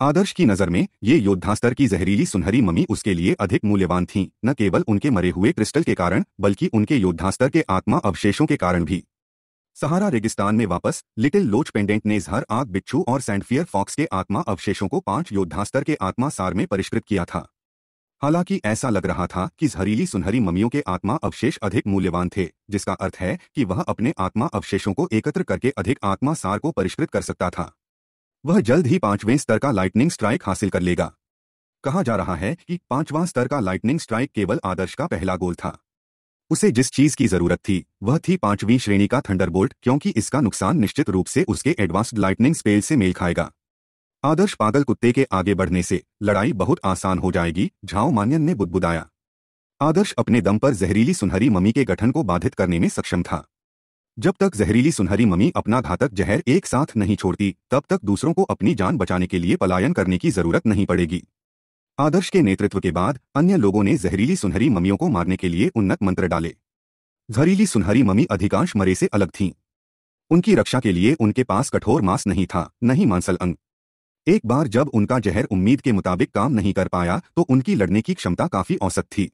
आदर्श की नजर में ये योद्धास्तर की जहरीली सुनहरी ममी उसके लिए अधिक मूल्यवान थी न केवल उनके मरे हुए क्रिस्टल के कारण बल्कि उनके योद्धास्तर के आत्मा अवशेषों के कारण भी सहारा रेगिस्तान में वापस लिटिल लोच पेंडेंट ने हर आग बिच्छू और सैंडफियर फॉक्स के आत्मा अवशेषों को पांच योद्धा स्तर के आत्मा सार में परिष्कृत किया था हालांकि ऐसा लग रहा था कि जहरीली सुनहरी ममियों के आत्मा अवशेष अधिक मूल्यवान थे जिसका अर्थ है कि वह अपने आत्मा अवशेषों को एकत्र करके अधिक आत्मा सार को परिष्कृत कर सकता था वह जल्द ही पांचवें स्तर का लाइटनिंग स्ट्राइक हासिल कर लेगा कहा जा रहा है कि पांचवां स्तर का लाइटनिंग स्ट्राइक केवल आदर्श का पहला गोल था उसे जिस चीज की जरूरत थी वह थी पांचवीं श्रेणी का थंडरबोल्ट क्योंकि इसका नुकसान निश्चित रूप से उसके एडवांस्ड लाइटनिंग स्पेल से मेल खाएगा आदर्श पागल कुत्ते के आगे बढ़ने से लड़ाई बहुत आसान हो जाएगी झाओ मान्यन ने बुदबुदाया आदर्श अपने दम पर जहरीली सुनहरी मम्मी के गठन को बाधित करने में सक्षम था जब तक जहरीली सुनहरी मम्मी अपना घातक जहर एक साथ नहीं छोड़ती तब तक दूसरों को अपनी जान बचाने के लिए पलायन करने की जरूरत नहीं पड़ेगी आदर्श के नेतृत्व के बाद अन्य लोगों ने जहरीली सुनहरी ममियों को मारने के लिए उन्नत मंत्र डाले जहरीली सुनहरी ममी अधिकांश मरे से अलग थीं उनकी रक्षा के लिए उनके पास कठोर मांस नहीं था नहीं मांसल अंग एक बार जब उनका जहर उम्मीद के मुताबिक काम नहीं कर पाया तो उनकी लड़ने की क्षमता काफी औसत थी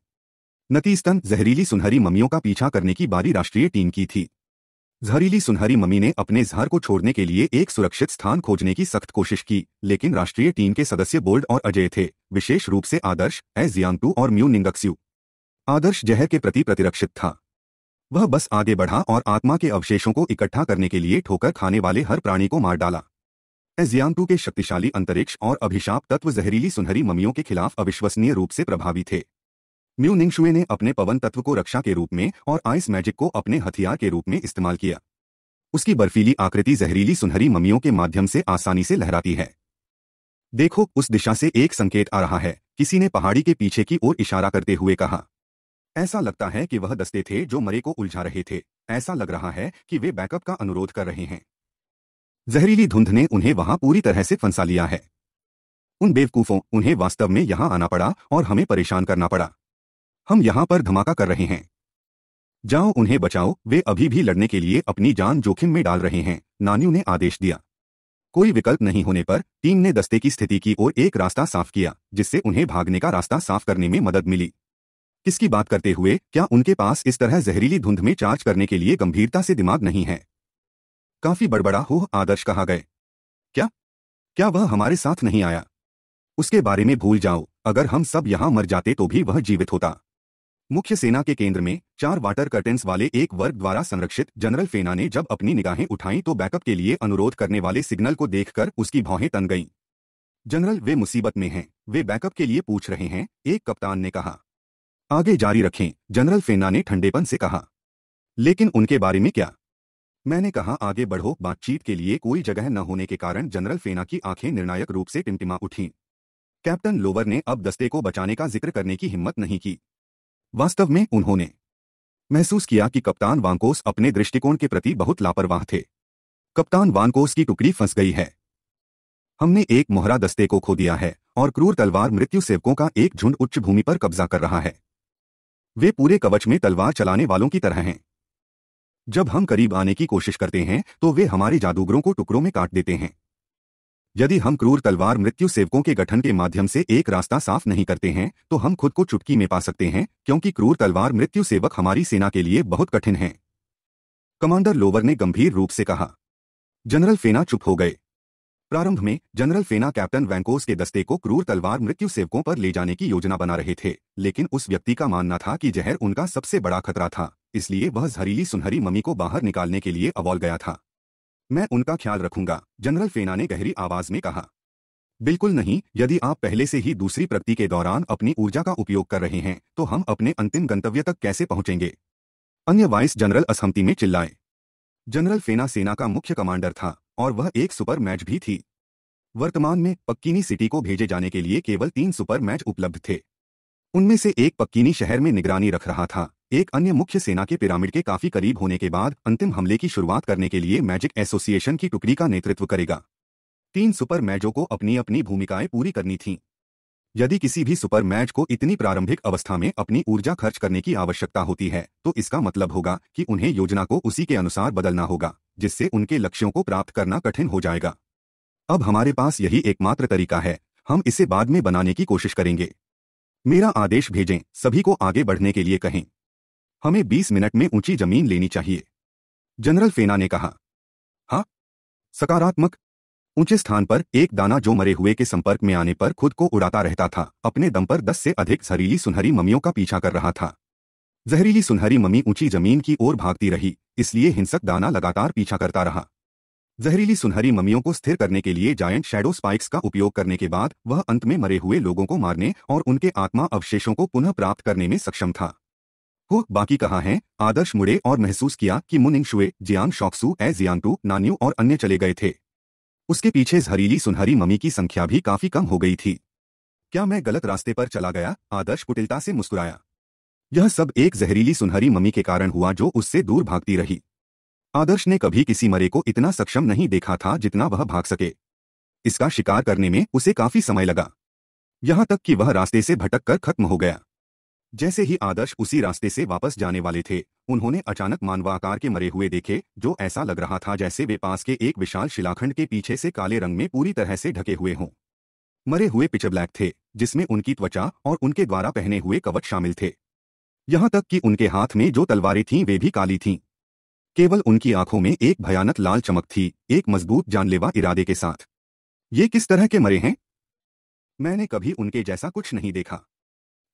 नतीजतन जहरीली सुनहरी ममियों का पीछा करने की बारी राष्ट्रीय टीम की थी जहरीली सुनहरी मम्मी ने अपने जहर को छोड़ने के लिए एक सुरक्षित स्थान खोजने की सख्त कोशिश की लेकिन राष्ट्रीय टीम के सदस्य बोल्ड और अजय थे विशेष रूप से आदर्श ए जियांगटू और म्यू निंगक्स्यू आदर्श जहर के प्रति प्रतिरक्षित था वह बस आगे बढ़ा और आत्मा के अवशेषों को इकट्ठा करने के लिए ठोकर खाने वाले हर प्राणी को मार डाला एजियांटू के शक्तिशाली अंतरिक्ष और अभिशाप तत्व जहरीली सुनहरी ममियों के खिलाफ अविश्वसनीय रूप से प्रभावी थे म्यू निंगशुए ने अपने पवन तत्व को रक्षा के रूप में और आइस मैजिक को अपने हथियार के रूप में इस्तेमाल किया उसकी बर्फीली आकृति जहरीली सुनहरी ममियों के माध्यम से आसानी से लहराती है देखो उस दिशा से एक संकेत आ रहा है किसी ने पहाड़ी के पीछे की ओर इशारा करते हुए कहा ऐसा लगता है कि वह दस्ते थे जो मरे को उलझा रहे थे ऐसा लग रहा है कि वे बैकअप का अनुरोध कर रहे हैं जहरीली धुंध ने उन्हें वहां पूरी तरह से फंसा लिया है उन बेवकूफों उन्हें वास्तव में यहां आना पड़ा और हमें परेशान करना पड़ा हम यहां पर धमाका कर रहे हैं जाओ उन्हें बचाओ वे अभी भी लड़ने के लिए अपनी जान जोखिम में डाल रहे हैं नान्यू ने आदेश दिया कोई विकल्प नहीं होने पर टीम ने दस्ते की स्थिति की ओर एक रास्ता साफ किया जिससे उन्हें भागने का रास्ता साफ करने में मदद मिली किसकी बात करते हुए क्या उनके पास इस तरह जहरीली धुंध में चार्ज करने के लिए गंभीरता से दिमाग नहीं है काफी बड़बड़ा हो आदर्श कहा गए क्या क्या वह हमारे साथ नहीं आया उसके बारे में भूल जाओ अगर हम सब यहां मर जाते तो भी वह जीवित होता मुख्य सेना के केंद्र में चार वाटर कर्टेंस वाले एक वर्ग द्वारा संरक्षित जनरल फेना ने जब अपनी निगाहें उठाई तो बैकअप के लिए अनुरोध करने वाले सिग्नल को देखकर उसकी भौहें तन गईं। जनरल वे मुसीबत में हैं वे बैकअप के लिए पूछ रहे हैं एक कप्तान ने कहा आगे जारी रखें जनरल फेना ने ठंडेपन से कहा लेकिन उनके बारे में क्या मैंने कहा आगे बढ़ो बातचीत के लिए कोई जगह न होने के कारण जनरल फेना की आंखें निर्णायक रूप से टिमटिमा उठीं कैप्टन लोवर ने अब दस्ते को बचाने का जिक्र करने की हिम्मत नहीं की वास्तव में उन्होंने महसूस किया कि कप्तान वांकोस अपने दृष्टिकोण के प्रति बहुत लापरवाह थे कप्तान वानकोस की टुकड़ी फंस गई है हमने एक मोहरा दस्ते को खो दिया है और क्रूर तलवार मृत्यु सेवकों का एक झुंड उच्च भूमि पर कब्जा कर रहा है वे पूरे कवच में तलवार चलाने वालों की तरह हैं जब हम करीब आने की कोशिश करते हैं तो वे हमारे जादूगरों को टुकड़ों में काट देते हैं यदि हम क्रूर तलवार मृत्यु सेवकों के गठन के माध्यम से एक रास्ता साफ नहीं करते हैं तो हम खुद को चुटकी में पा सकते हैं क्योंकि क्रूर तलवार मृत्यु सेवक हमारी सेना के लिए बहुत कठिन है कमांडर लोवर ने गंभीर रूप से कहा जनरल फेना चुप हो गए प्रारंभ में जनरल फेना कैप्टन वैंकोस के दस्ते को क्रूर तलवार मृत्यु सेवकों पर ले जाने की योजना बना रहे थे लेकिन उस व्यक्ति का मानना था कि जहर उनका सबसे बड़ा खतरा था इसलिए वह जहरीली सुनहरी मम्मी को बाहर निकालने के लिए अवॉल गया था मैं उनका ख्याल रखूंगा जनरल फेना ने गहरी आवाज में कहा बिल्कुल नहीं यदि आप पहले से ही दूसरी प्रगति के दौरान अपनी ऊर्जा का उपयोग कर रहे हैं तो हम अपने अंतिम गंतव्य तक कैसे पहुंचेंगे अन्य वाइस जनरल असहमति में चिल्लाए जनरल फेना सेना का मुख्य कमांडर था और वह एक सुपर मैच भी थी वर्तमान में पक्कीनी सिटी को भेजे जाने के लिए केवल तीन सुपर मैच उपलब्ध थे उनमें से एक पक्कीनी शहर में निगरानी रख रहा था एक अन्य मुख्य सेना के पिरामिड के काफी करीब होने के बाद अंतिम हमले की शुरुआत करने के लिए मैजिक एसोसिएशन की टुकड़ी का नेतृत्व करेगा तीन सुपर मैजों को अपनी अपनी भूमिकाएं पूरी करनी थीं यदि किसी भी सुपर मैच को इतनी प्रारंभिक अवस्था में अपनी ऊर्जा खर्च करने की आवश्यकता होती है तो इसका मतलब होगा कि उन्हें योजना को उसी के अनुसार बदलना होगा जिससे उनके लक्ष्यों को प्राप्त करना कठिन हो जाएगा अब हमारे पास यही एकमात्र तरीका है हम इसे बाद में बनाने की कोशिश करेंगे मेरा आदेश भेजें सभी को आगे बढ़ने के लिए कहें हमें 20 मिनट में ऊंची जमीन लेनी चाहिए जनरल फेना ने कहा हाँ सकारात्मक ऊंचे स्थान पर एक दाना जो मरे हुए के संपर्क में आने पर खुद को उड़ाता रहता था अपने दम पर दस से अधिक जहरीली सुनहरी ममियों का पीछा कर रहा था जहरीली सुनहरी ममी ऊंची जमीन की ओर भागती रही इसलिए हिंसक दाना लगातार पीछा करता रहा जहरीली सुनहरी ममियों को स्थिर करने के लिए जायंट शेडो स्पाइक्स का उपयोग करने के बाद वह अंत में मरे हुए लोगों को मारने और उनके आत्मा अवशेषों को पुनः प्राप्त करने में सक्षम था वह बाकी कहा है आदर्श मुड़े और महसूस किया कि मुनिंग शुए जियांग शॉक्सू ए जियांगटू नान्यू और अन्य चले गए थे उसके पीछे जहरीली सुनहरी मम्मी की संख्या भी काफी कम हो गई थी क्या मैं गलत रास्ते पर चला गया आदर्श कुटिलता से मुस्कुराया यह सब एक जहरीली सुनहरी मम्मी के कारण हुआ जो उससे दूर भागती रही आदर्श ने कभी किसी मरे को इतना सक्षम नहीं देखा था जितना वह भाग सके इसका शिकार करने में उसे काफी समय लगा यहां तक कि वह रास्ते से भटक कर खत्म हो गया जैसे ही आदर्श उसी रास्ते से वापस जाने वाले थे उन्होंने अचानक मानवाकार के मरे हुए देखे जो ऐसा लग रहा था जैसे वे पास के एक विशाल शिलाखंड के पीछे से काले रंग में पूरी तरह से ढके हुए हों मरे हुए पिचब्लैक थे जिसमें उनकी त्वचा और उनके द्वारा पहने हुए कवच शामिल थे यहां तक कि उनके हाथ में जो तलवारें थीं वे भी काली थीं केवल उनकी आंखों में एक भयानक लाल चमक थी एक मजबूत जानलेवा इरादे के साथ ये किस तरह के मरे हैं मैंने कभी उनके जैसा कुछ नहीं देखा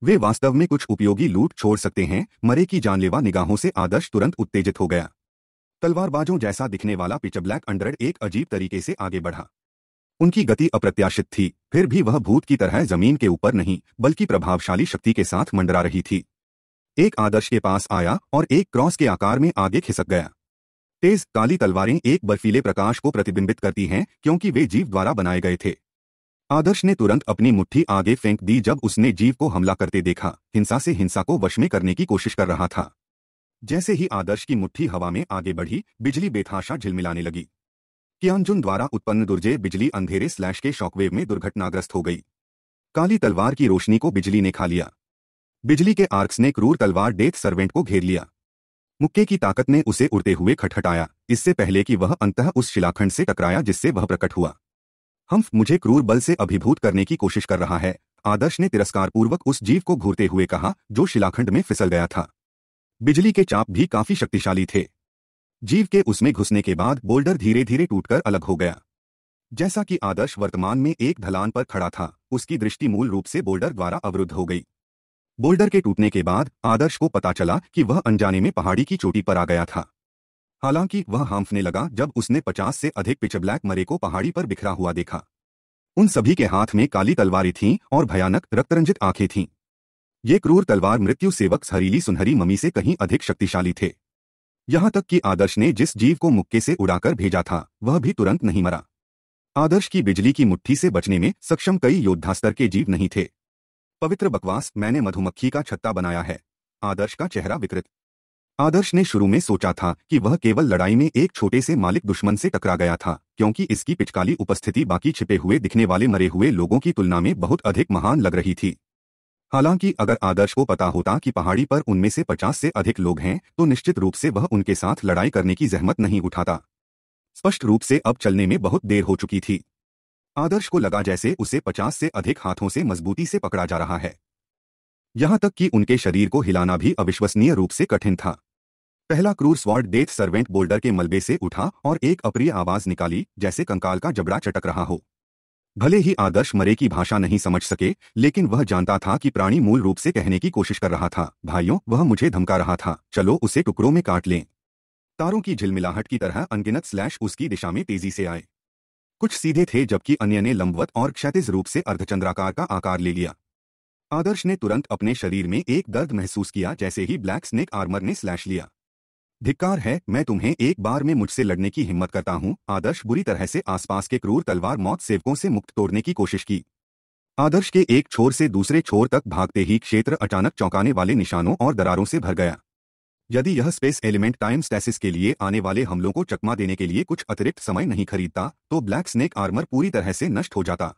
वे वास्तव में कुछ उपयोगी लूट छोड़ सकते हैं मरे की जानलेवा निगाहों से आदर्श तुरंत उत्तेजित हो गया तलवारबाजों जैसा दिखने वाला पिचब्लैक अंडरड एक अजीब तरीके से आगे बढ़ा उनकी गति अप्रत्याशित थी फिर भी वह भूत की तरह जमीन के ऊपर नहीं बल्कि प्रभावशाली शक्ति के साथ मंडरा रही थी एक आदर्श के पास आया और एक क्रॉस के आकार में आगे खिसक गया तेज काली तलवारें एक बर्फीले प्रकाश को प्रतिबिंबित करती हैं क्योंकि वे जीव द्वारा बनाए गए थे आदर्श ने तुरंत अपनी मुट्ठी आगे फेंक दी जब उसने जीव को हमला करते देखा हिंसा से हिंसा को वश में करने की कोशिश कर रहा था जैसे ही आदर्श की मुट्ठी हवा में आगे बढ़ी बिजली बेथाशा झिलमिलाने लगी कियांजुन द्वारा उत्पन्न दुर्जय बिजली अंधेरे स्लैश के शॉकवेव में दुर्घटनाग्रस्त हो गई काली तलवार की रोशनी को बिजली ने खा लिया बिजली के आर्क्स ने क्रूर तलवार डेथ सर्वेंट को घेर लिया मुक्के की ताकत ने उसे उड़ते हुए खटखटाया इससे पहले कि वह अंतः उस शिलाखंड से टकराया जिससे वह प्रकट हुआ हम्फ मुझे क्रूर बल से अभिभूत करने की कोशिश कर रहा है आदर्श ने तिरस्कारपूर्वक उस जीव को घूरते हुए कहा जो शिलाखंड में फिसल गया था बिजली के चाप भी काफी शक्तिशाली थे जीव के उसमें घुसने के बाद बोल्डर धीरे धीरे टूटकर अलग हो गया जैसा कि आदर्श वर्तमान में एक ढलान पर खड़ा था उसकी दृष्टि मूल रूप से बोल्डर द्वारा अवरुद्ध हो गई बोल्डर के टूटने के बाद आदर्श को पता चला कि वह अनजाने में पहाड़ी की चोटी पर आ गया था हालांकि वह हांफने लगा जब उसने पचास से अधिक पिच ब्लैक मरे को पहाड़ी पर बिखरा हुआ देखा उन सभी के हाथ में काली तलवारें थीं और भयानक रक्तरंजित आंखें थीं ये क्रूर तलवार मृत्यु सेवक हरीली सुनहरी ममी से कहीं अधिक शक्तिशाली थे यहां तक कि आदर्श ने जिस जीव को मुक्के से उड़ाकर भेजा था वह भी तुरंत नहीं मरा आदर्श की बिजली की मुट्ठी से बचने में सक्षम कई योद्धा स्तर के जीव नहीं थे पवित्र बकवास मैंने मधुमक्खी का छत्ता बनाया है आदर्श का चेहरा विकृत आदर्श ने शुरू में सोचा था कि वह केवल लड़ाई में एक छोटे से मालिक दुश्मन से टकरा गया था क्योंकि इसकी पिचकाली उपस्थिति बाकी छिपे हुए दिखने वाले मरे हुए लोगों की तुलना में बहुत अधिक महान लग रही थी हालांकि अगर आदर्श को पता होता कि पहाड़ी पर उनमें से पचास से अधिक लोग हैं तो निश्चित रूप से वह उनके साथ लड़ाई करने की जहमत नहीं उठाता स्पष्ट रूप से अब चलने में बहुत देर हो चुकी थी आदर्श को लगा जैसे उसे पचास से अधिक हाथों से मजबूती से पकड़ा जा रहा है यहां तक कि उनके शरीर को हिलाना भी अविश्वसनीय रूप से कठिन था पहला क्रूर स्वॉर्ड डेथ सर्वेंट बोल्डर के मलबे से उठा और एक अप्रिय आवाज निकाली जैसे कंकाल का जबड़ा चटक रहा हो भले ही आदर्श मरे की भाषा नहीं समझ सके लेकिन वह जानता था कि प्राणी मूल रूप से कहने की कोशिश कर रहा था भाइयों वह मुझे धमका रहा था चलो उसे टुकड़ों में काट लें तारों की झिलमिलाहट की तरह अनगिनत स्लैश उसकी दिशा में तेजी से आए कुछ सीधे थे जबकि अन्य ने लंबवत और क्षतिज रूप से अर्धचंद्राकार का आकार ले लिया आदर्श ने तुरंत अपने शरीर में एक दर्द महसूस किया जैसे ही ब्लैक स्नेक आर्मर ने स्लैश लिया धिक्कार है मैं तुम्हें एक बार में मुझसे लड़ने की हिम्मत करता हूँ आदर्श बुरी तरह से आसपास के क्रूर तलवार मौत सेवकों से मुक्त तोड़ने की कोशिश की आदर्श के एक छोर से दूसरे छोर तक भागते ही क्षेत्र अचानक चौंकाने वाले निशानों और दरारों से भर गया यदि यह स्पेस एलिमेंट टाइम स्टैसिस के लिए आने वाले हमलों को चकमा देने के लिए कुछ अतिरिक्त समय नहीं खरीदता तो ब्लैक स्नेक आर्मर पूरी तरह से नष्ट हो जाता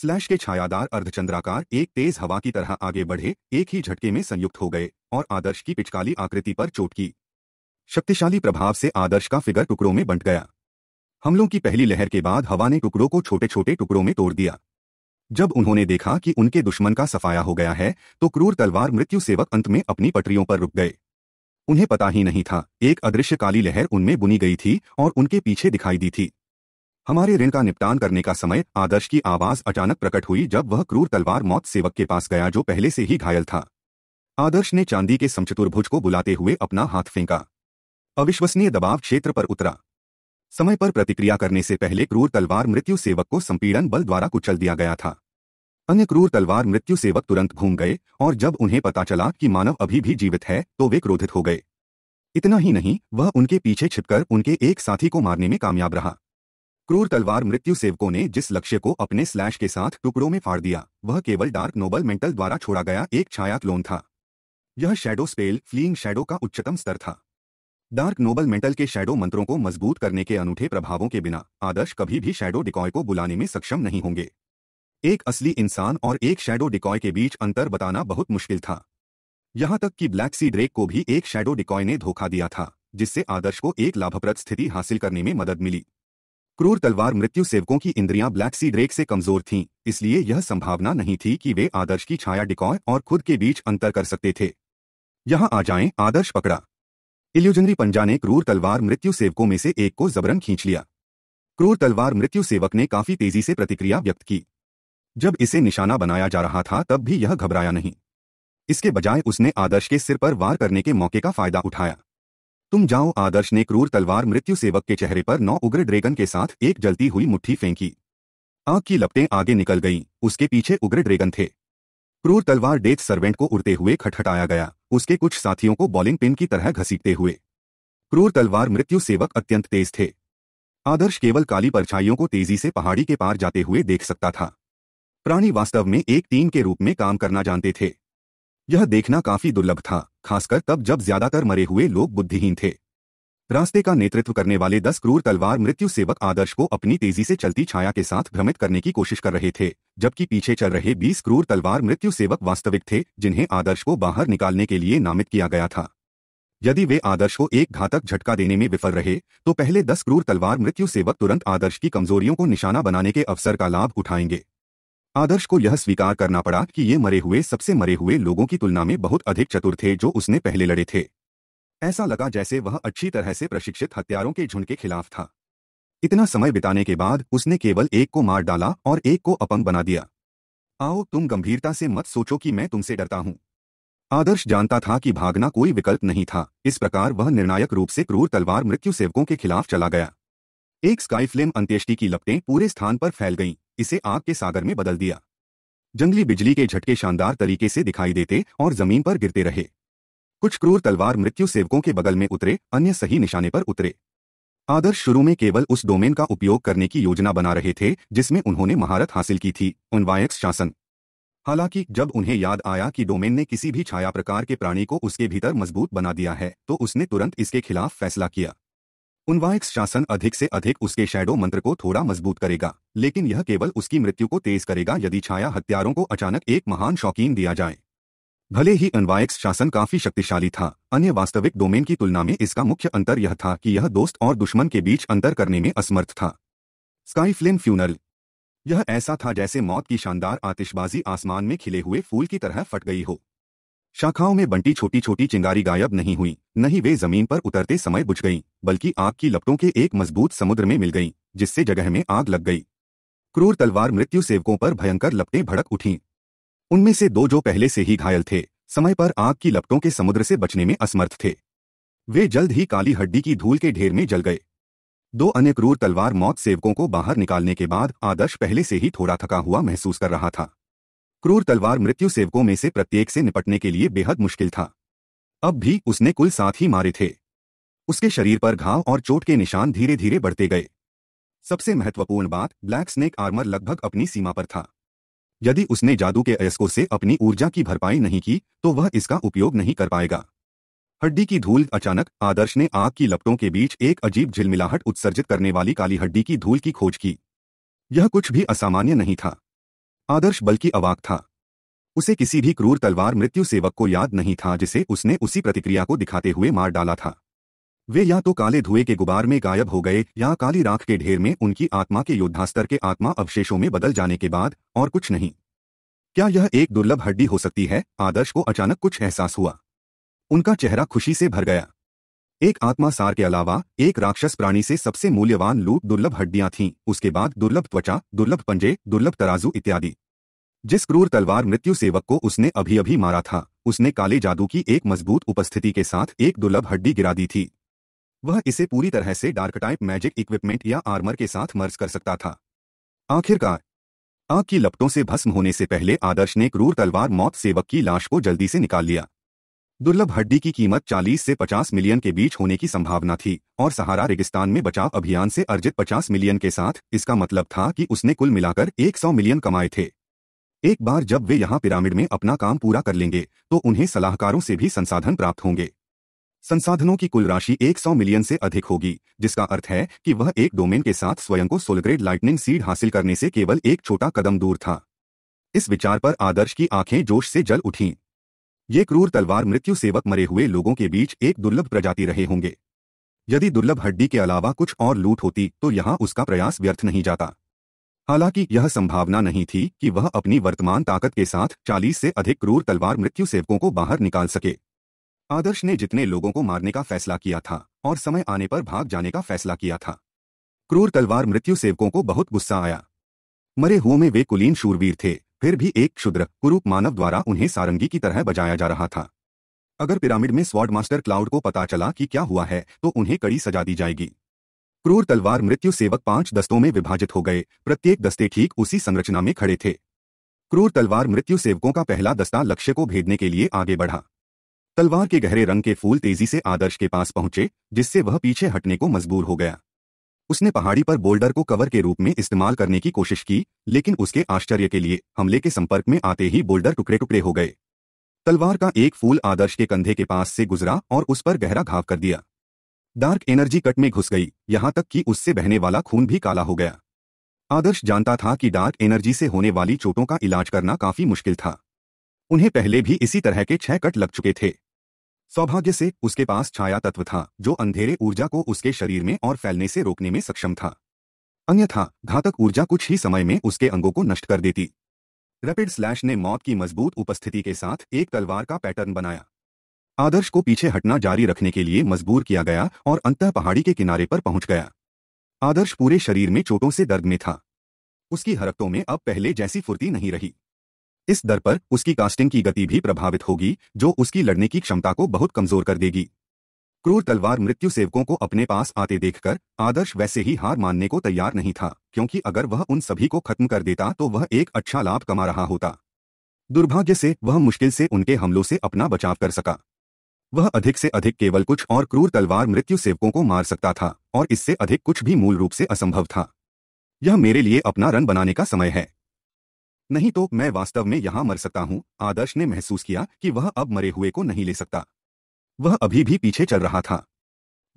स्लैश के छायादार अर्धचंद्राकार एक तेज हवा की तरह आगे बढ़े एक ही झटके में संयुक्त हो गए और आदर्श की पिचकाली आकृति पर चोट की शक्तिशाली प्रभाव से आदर्श का फिगर टुकड़ों में बंट गया हमलों की पहली लहर के बाद हवा ने टुकड़ों को छोटे छोटे टुकड़ों में तोड़ दिया जब उन्होंने देखा कि उनके दुश्मन का सफाया हो गया है तो क्रूर तलवार मृत्यु सेवक अंत में अपनी पटरियों पर रुक गए उन्हें पता ही नहीं था एक अदृश्य काली लहर उनमें बुनी गई थी और उनके पीछे दिखाई दी थी हमारे ऋण का निपटान करने का समय आदर्श की आवाज अचानक प्रकट हुई जब वह क्रूर तलवार मौत सेवक के पास गया जो पहले से ही घायल था आदर्श ने चांदी के समचतुर्भुज को बुलाते हुए अपना हाथ फेंका अविश्वसनीय दबाव क्षेत्र पर उतरा समय पर प्रतिक्रिया करने से पहले क्रूर तलवार मृत्यु सेवक को संपीड़न बल द्वारा कुचल दिया गया था अन्य क्रूर तलवार मृत्यु सेवक तुरंत घूम गए और जब उन्हें पता चला कि मानव अभी भी जीवित है तो वे क्रोधित हो गए इतना ही नहीं वह उनके पीछे छिपकर उनके एक साथी को मारने में कामयाब रहा क्रूर तलवार मृत्यु सेवकों ने जिस लक्ष्य को अपने स्लैश के साथ टुकड़ों में फाड़ दिया वह केवल डार्क नोबल मेंटल द्वारा छोड़ा गया एक छाया क्लोन था यह शेडो स्पेल फ्लीइंग शेडो का उच्चतम स्तर था डार्क नोबल मेटल के शैडो मंत्रों को मजबूत करने के अनूठे प्रभावों के बिना आदर्श कभी भी शैडो डिकॉय को बुलाने में सक्षम नहीं होंगे एक असली इंसान और एक शैडो डिकॉय के बीच अंतर बताना बहुत मुश्किल था यहां तक कि ब्लैक सी ड्रेक को भी एक शैडो डिकॉय ने धोखा दिया था जिससे आदर्श को एक लाभप्रद स्थिति हासिल करने में मदद मिली क्रूर तलवार मृत्यु सेवकों की इंद्रियां ब्लैक सी ड्रेक से कमजोर थीं, इसलिए यह संभावना नहीं थी कि वे आदर्श की छाया डिकॉय और खुद के बीच अंतर कर सकते थे यहां आ जाएं आदर्श पकड़ा इल्यूजनरी पंजा ने क्रूर तलवार मृत्यु सेवकों में से एक को जबरन खींच लिया क्रूर तलवार मृत्यु सेवक ने काफी तेजी से प्रतिक्रिया व्यक्त की जब इसे निशाना बनाया जा रहा था तब भी यह घबराया नहीं इसके बजाय उसने आदर्श के सिर पर वार करने के मौके का फायदा उठाया तुम जाओ आदर्श ने क्रूर तलवार मृत्यु सेवक के चेहरे पर नौ उग्र ड्रैगन के साथ एक जलती हुई मुट्ठी फेंकी आग की लपटें आगे निकल गईं उसके पीछे उग्र ड्रैगन थे क्रूर तलवार डेथ सर्वेंट को उड़ते हुए खटखटाया गया उसके कुछ साथियों को बॉलिंग पिन की तरह घसीटते हुए क्रूर तलवार मृत्यु सेवक अत्यंत तेज थे आदर्श केवल काली परछाइयों को तेजी से पहाड़ी के पार जाते हुए देख सकता था प्राणी वास्तव में एक टीम के रूप में काम करना जानते थे यह देखना काफी दुर्लभ था खासकर तब जब ज्यादातर मरे हुए लोग बुद्धिहीन थे रास्ते का नेतृत्व करने वाले दस क्रूर तलवार मृत्यु सेवक आदर्श को अपनी तेजी से चलती छाया के साथ भ्रमित करने की कोशिश कर रहे थे जबकि पीछे चल रहे बीस क्रूर तलवार मृत्यु सेवक वास्तविक थे जिन्हें आदर्श को बाहर निकालने के लिए नामित किया गया था यदि वे आदर्श को एक घातक झटका देने में विफल रहे तो पहले दस क्रूर तलवार मृत्यु सेवक तुरंत आदर्श की कमजोरियों को निशाना बनाने के अवसर का लाभ उठाएंगे आदर्श को यह स्वीकार करना पड़ा कि ये मरे हुए सबसे मरे हुए लोगों की तुलना में बहुत अधिक चतुर थे जो उसने पहले लड़े थे ऐसा लगा जैसे वह अच्छी तरह से प्रशिक्षित हथियारों के झुंड के खिलाफ था इतना समय बिताने के बाद उसने केवल एक को मार डाला और एक को अपंग बना दिया आओ तुम गंभीरता से मत सोचो कि मैं तुमसे डरता हूं आदर्श जानता था कि भागना कोई विकल्प नहीं था इस प्रकार वह निर्णायक रूप से क्रूर तलवार मृत्यु सेवकों के खिलाफ चला गया एक स्काई फ्लेम अंत्येष्टि की लपटें पूरे स्थान पर फैल गईं, इसे आग के सागर में बदल दिया जंगली बिजली के झटके शानदार तरीके से दिखाई देते और जमीन पर गिरते रहे कुछ क्रूर तलवार मृत्यु सेवकों के बगल में उतरे अन्य सही निशाने पर उतरे आदर्श शुरू में केवल उस डोमेन का उपयोग करने की योजना बना रहे थे जिसमें उन्होंने महारत हासिल की थी उनवायक्स शासन हालांकि जब उन्हें याद आया कि डोमेन ने किसी भी छाया प्रकार के प्राणी को उसके भीतर मजबूत बना दिया है तो उसने तुरंत इसके खिलाफ फैसला किया उनवायक्स शासन अधिक से अधिक उसके शैडो मंत्र को थोड़ा मजबूत करेगा लेकिन यह केवल उसकी मृत्यु को तेज करेगा यदि छाया हत्यारों को अचानक एक महान शौकीन दिया जाए भले ही अनवायक्स शासन काफी शक्तिशाली था अन्य वास्तविक डोमेन की तुलना में इसका मुख्य अंतर यह था कि यह दोस्त और दुश्मन के बीच अंतर करने में असमर्थ था स्काई फ्लेम फ्यूनल यह ऐसा था जैसे मौत की शानदार आतिशबाजी आसमान में खिले हुए फूल की तरह फट गई हो शाखाओं में बंटी छोटी छोटी चिंगारी गायब नहीं हुई नहीं वे जमीन पर उतरते समय बुझ गईं, बल्कि आग की लपटों के एक मजबूत समुद्र में मिल गईं, जिससे जगह में आग लग गई क्रूर तलवार मृत्यु सेवकों पर भयंकर लपटें भड़क उठीं उनमें से दो जो पहले से ही घायल थे समय पर आग की लपटों के समुद्र से बचने में असमर्थ थे वे जल्द ही काली हड्डी की धूल के ढेर में जल गए दो अन्य क्रूर तलवार मौत सेवकों को बाहर निकालने के बाद आदर्श पहले से ही थोड़ा थका हुआ महसूस कर रहा था क्रूर तलवार मृत्यु सेवकों में से प्रत्येक से निपटने के लिए बेहद मुश्किल था अब भी उसने कुल सात ही मारे थे उसके शरीर पर घाव और चोट के निशान धीरे धीरे बढ़ते गए सबसे महत्वपूर्ण बात ब्लैक स्नेक आर्मर लगभग अपनी सीमा पर था यदि उसने जादू के अयस्कों से अपनी ऊर्जा की भरपाई नहीं की तो वह इसका उपयोग नहीं कर पाएगा हड्डी की धूल अचानक आदर्श ने आग की लपटों के बीच एक अजीब झिलमिलाहट उत्सर्जित करने वाली काली हड्डी की धूल की खोज की यह कुछ भी असामान्य नहीं था आदर्श बल्कि अवाक था उसे किसी भी क्रूर तलवार मृत्यु सेवक को याद नहीं था जिसे उसने उसी प्रतिक्रिया को दिखाते हुए मार डाला था वे या तो काले धुएं के गुबार में गायब हो गए या काली राख के ढेर में उनकी आत्मा के युद्धास्तर के आत्मा अवशेषों में बदल जाने के बाद और कुछ नहीं क्या यह एक दुर्लभ हड्डी हो सकती है आदर्श को अचानक कुछ एहसास हुआ उनका चेहरा खुशी से भर गया एक आत्मा सार के अलावा एक राक्षस प्राणी से सबसे मूल्यवान लूट दुर्लभ हड्डियां थीं उसके बाद दुर्लभ त्वचा दुर्लभ पंजे दुर्लभ तराजू इत्यादि जिस क्रूर तलवार मृत्यु सेवक को उसने अभी अभी मारा था उसने काले जादू की एक मजबूत उपस्थिति के साथ एक दुर्लभ हड्डी गिरा दी थी वह इसे पूरी तरह से डार्क टाइप मैजिक इक्विपमेंट या आर्मर के साथ मर्ज कर सकता था आखिरकार आग की लपटों से भस्म होने से पहले आदर्श ने क्रूर तलवार मौत सेवक की लाश को जल्दी से निकाल लिया दुर्लभ हड्डी की कीमत 40 से 50 मिलियन के बीच होने की संभावना थी और सहारा रेगिस्तान में बचाव अभियान से अर्जित 50 मिलियन के साथ इसका मतलब था कि उसने कुल मिलाकर 100 मिलियन कमाए थे एक बार जब वे यहां पिरामिड में अपना काम पूरा कर लेंगे तो उन्हें सलाहकारों से भी संसाधन प्राप्त होंगे संसाधनों की कुल राशि 100 मिलियन से अधिक होगी जिसका अर्थ है कि वह एक डोमेन के साथ स्वयं को सोलग्रेड लाइटनिंग सीड हासिल करने से केवल एक छोटा कदम दूर था इस विचार पर आदर्श की आंखें जोश से जल उठीं ये क्रूर तलवार मृत्यु सेवक मरे हुए लोगों के बीच एक दुर्लभ प्रजाति रहे होंगे यदि दुर्लभ हड्डी के अलावा कुछ और लूट होती तो यहां उसका प्रयास व्यर्थ नहीं जाता हालांकि यह संभावना नहीं थी कि वह अपनी वर्तमान ताकत के साथ 40 से अधिक क्रूर तलवार मृत्यु सेवकों को बाहर निकाल सके आदर्श ने जितने लोगों को मारने का फैसला किया था और समय आने पर भाग जाने का फैसला किया था क्रूर तलवार मृत्यु सेवकों को बहुत गुस्सा आया मरे हुओं में वे कुलीन शूरवीर थे फिर भी एक क्षुद्र कुरूप मानव द्वारा उन्हें सारंगी की तरह बजाया जा रहा था अगर पिरामिड में स्वाड मास्टर क्लाउड को पता चला कि क्या हुआ है तो उन्हें कड़ी सजा दी जाएगी क्रूर तलवार मृत्यु सेवक पांच दस्तों में विभाजित हो गए प्रत्येक दस्ते ठीक उसी संरचना में खड़े थे क्रूर तलवार मृत्यु सेवकों का पहला दस्ता लक्ष्य को भेदने के लिए आगे बढ़ा तलवार के गहरे रंग के फूल तेजी से आदर्श के पास पहुंचे जिससे वह पीछे हटने को मजबूर हो गया उसने पहाड़ी पर बोल्डर को कवर के रूप में इस्तेमाल करने की कोशिश की लेकिन उसके आश्चर्य के लिए हमले के संपर्क में आते ही बोल्डर टुकड़े टुकड़े हो गए तलवार का एक फूल आदर्श के कंधे के पास से गुजरा और उस पर गहरा घाव कर दिया डार्क एनर्जी कट में घुस गई यहां तक कि उससे बहने वाला खून भी काला हो गया आदर्श जानता था कि डार्क एनर्जी से होने वाली चोटों का इलाज करना काफी मुश्किल था उन्हें पहले भी इसी तरह के छह कट लग चुके थे सौभाग्य से उसके पास छाया तत्व था जो अंधेरे ऊर्जा को उसके शरीर में और फैलने से रोकने में सक्षम था अन्यथा घातक ऊर्जा कुछ ही समय में उसके अंगों को नष्ट कर देती रैपिड स्लैश ने मौत की मजबूत उपस्थिति के साथ एक तलवार का पैटर्न बनाया आदर्श को पीछे हटना जारी रखने के लिए मजबूर किया गया और अंतः पहाड़ी के किनारे पर पहुंच गया आदर्श पूरे शरीर में चोटों से दर्द में था उसकी हरकतों में अब पहले जैसी फुर्ती नहीं रही इस दर पर उसकी कास्टिंग की गति भी प्रभावित होगी जो उसकी लड़ने की क्षमता को बहुत कमजोर कर देगी क्रूर तलवार मृत्यु सेवकों को अपने पास आते देखकर आदर्श वैसे ही हार मानने को तैयार नहीं था क्योंकि अगर वह उन सभी को खत्म कर देता तो वह एक अच्छा लाभ कमा रहा होता दुर्भाग्य से वह मुश्किल से उनके हमलों से अपना बचाव कर सका वह अधिक से अधिक केवल कुछ और क्रूर तलवार मृत्यु सेवकों को मार सकता था और इससे अधिक कुछ भी मूल रूप से असंभव था यह मेरे लिए अपना रन बनाने का समय है नहीं तो मैं वास्तव में यहां मर सकता हूं आदर्श ने महसूस किया कि वह अब मरे हुए को नहीं ले सकता वह अभी भी पीछे चल रहा था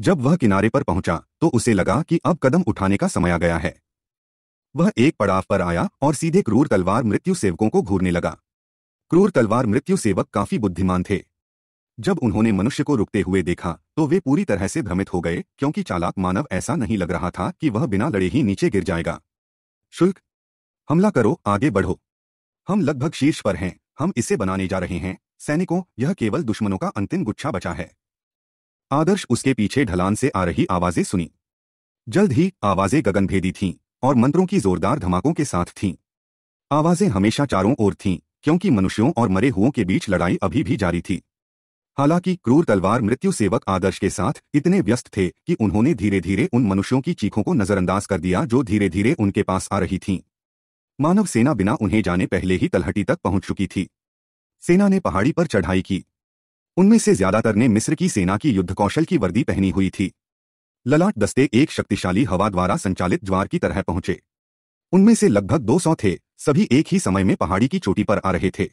जब वह किनारे पर पहुंचा तो उसे लगा कि अब कदम उठाने का समय आ गया है वह एक पड़ाव पर आया और सीधे क्रूर तलवार मृत्यु सेवकों को घूरने लगा क्रूर तलवार मृत्यु सेवक काफी बुद्धिमान थे जब उन्होंने मनुष्य को रुकते हुए देखा तो वे पूरी तरह से भ्रमित हो गए क्योंकि चालाक मानव ऐसा नहीं लग रहा था कि वह बिना लड़े ही नीचे गिर जाएगा शुल्क हमला करो आगे बढ़ो हम लगभग शीर्ष पर हैं हम इसे बनाने जा रहे हैं सैनिकों यह केवल दुश्मनों का अंतिम गुच्छा बचा है आदर्श उसके पीछे ढलान से आ रही आवाजें सुनी जल्द ही आवाजें गगनभेदी थीं और मंत्रों की जोरदार धमाकों के साथ थीं आवाजें हमेशा चारों ओर थीं क्योंकि मनुष्यों और मरे हुओं के बीच लड़ाई अभी भी जारी थी हालांकि क्रूर तलवार मृत्यु सेवक आदर्श के साथ इतने व्यस्त थे कि उन्होंने धीरे धीरे उन मनुष्यों की चीखों को नजरअंदाज कर दिया जो धीरे धीरे उनके पास आ रही थीं मानव सेना बिना उन्हें जाने पहले ही तलहटी तक पहुंच चुकी थी सेना ने पहाड़ी पर चढ़ाई की उनमें से ज्यादातर ने मिस्र की सेना की युद्ध कौशल की वर्दी पहनी हुई थी ललाट दस्ते एक शक्तिशाली हवा द्वारा संचालित ज्वार की तरह पहुंचे उनमें से लगभग 200 थे सभी एक ही समय में पहाड़ी की चोटी पर आ रहे थे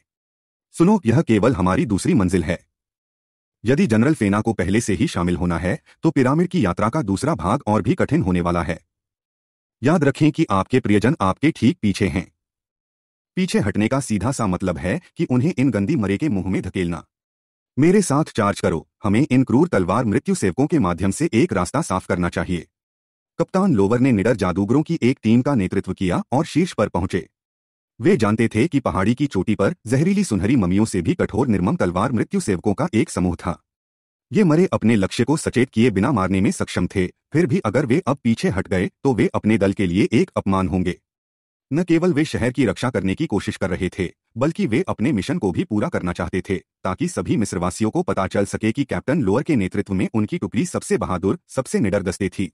सुनो यह केवल हमारी दूसरी मंजिल है यदि जनरल फेना को पहले से ही शामिल होना है तो पिरामिड की यात्रा का दूसरा भाग और भी कठिन होने वाला है याद रखें कि आपके प्रियजन आपके ठीक पीछे हैं पीछे हटने का सीधा सा मतलब है कि उन्हें इन गंदी मरे के मुंह में धकेलना मेरे साथ चार्ज करो हमें इन क्रूर तलवार मृत्यु सेवकों के माध्यम से एक रास्ता साफ करना चाहिए कप्तान लोवर ने निडर जादूगरों की एक टीम का नेतृत्व किया और शीर्ष पर पहुंचे वे जानते थे कि पहाड़ी की चोटी पर जहरीली सुनहरी ममियों से भी कठोर निर्मम तलवार मृत्यु सेवकों का एक समूह था ये मरे अपने लक्ष्य को सचेत किए बिना मारने में सक्षम थे फिर भी अगर वे अब पीछे हट गए तो वे अपने दल के लिए एक अपमान होंगे न केवल वे शहर की रक्षा करने की कोशिश कर रहे थे बल्कि वे अपने मिशन को भी पूरा करना चाहते थे ताकि सभी मिस्रवासियों को पता चल सके कि कैप्टन लोअर के नेतृत्व में उनकी टुकड़ी सबसे बहादुर सबसे निडर दस्ते थी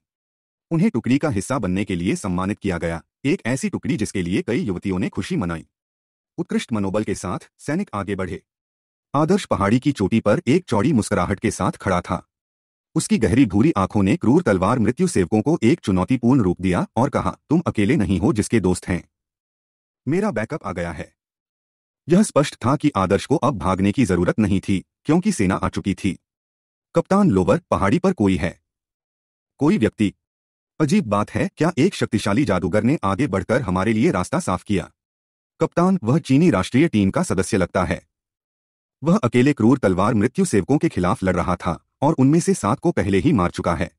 उन्हें टुकड़ी का हिस्सा बनने के लिए सम्मानित किया गया एक ऐसी टुकड़ी जिसके लिए कई युवतियों ने खुशी मनाई उत्कृष्ट मनोबल के साथ सैनिक आगे बढ़े आदर्श पहाड़ी की चोटी पर एक चौड़ी मुस्कुराहट के साथ खड़ा था उसकी गहरी भूरी आंखों ने क्रूर तलवार मृत्यु सेवकों को एक चुनौतीपूर्ण रूप दिया और कहा तुम अकेले नहीं हो जिसके दोस्त हैं मेरा बैकअप आ गया है यह स्पष्ट था कि आदर्श को अब भागने की जरूरत नहीं थी क्योंकि सेना आ चुकी थी कप्तान लोवर पहाड़ी पर कोई है कोई व्यक्ति अजीब बात है क्या एक शक्तिशाली जादूगर ने आगे बढ़कर हमारे लिए रास्ता साफ किया कप्तान वह चीनी राष्ट्रीय टीम का सदस्य लगता है वह अकेले क्रूर तलवार मृत्यु सेवकों के खिलाफ लड़ रहा था और उनमें से सात को पहले ही मार चुका है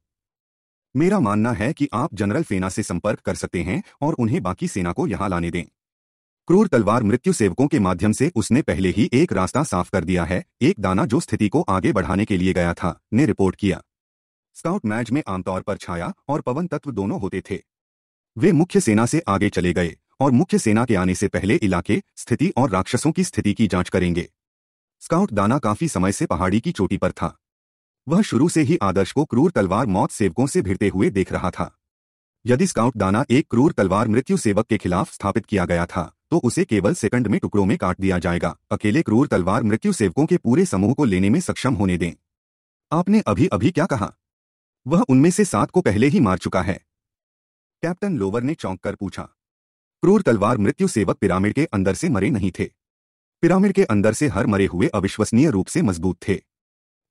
मेरा मानना है कि आप जनरल फेना से संपर्क कर सकते हैं और उन्हें बाकी सेना को यहां लाने दें क्रूर तलवार मृत्यु सेवकों के माध्यम से उसने पहले ही एक रास्ता साफ कर दिया है एक दाना जो स्थिति को आगे बढ़ाने के लिए गया था ने रिपोर्ट किया स्काउट मैच में आमतौर पर छाया और पवन तत्व दोनों होते थे वे मुख्य सेना से आगे चले गए और मुख्य सेना के आने से पहले इलाके स्थिति और राक्षसों की स्थिति की जांच करेंगे स्काउट दाना काफी समय से पहाड़ी की चोटी पर था वह शुरू से ही आदर्श को क्रूर तलवार मौत सेवकों से भिड़ते हुए देख रहा था यदि स्काउट दाना एक क्रूर तलवार मृत्यु सेवक के खिलाफ स्थापित किया गया था तो उसे केवल सेकंड में टुकड़ों में काट दिया जाएगा अकेले क्रूर तलवार मृत्यु सेवकों के पूरे समूह को लेने में सक्षम होने दें आपने अभी अभी क्या कहा वह उनमें से सात को पहले ही मार चुका है कैप्टन लोवर ने चौंक कर पूछा क्रूर तलवार मृत्यु सेवक पिरामिड के अंदर से मरे नहीं थे पिरामिड के अंदर से हर मरे हुए अविश्वसनीय रूप से मजबूत थे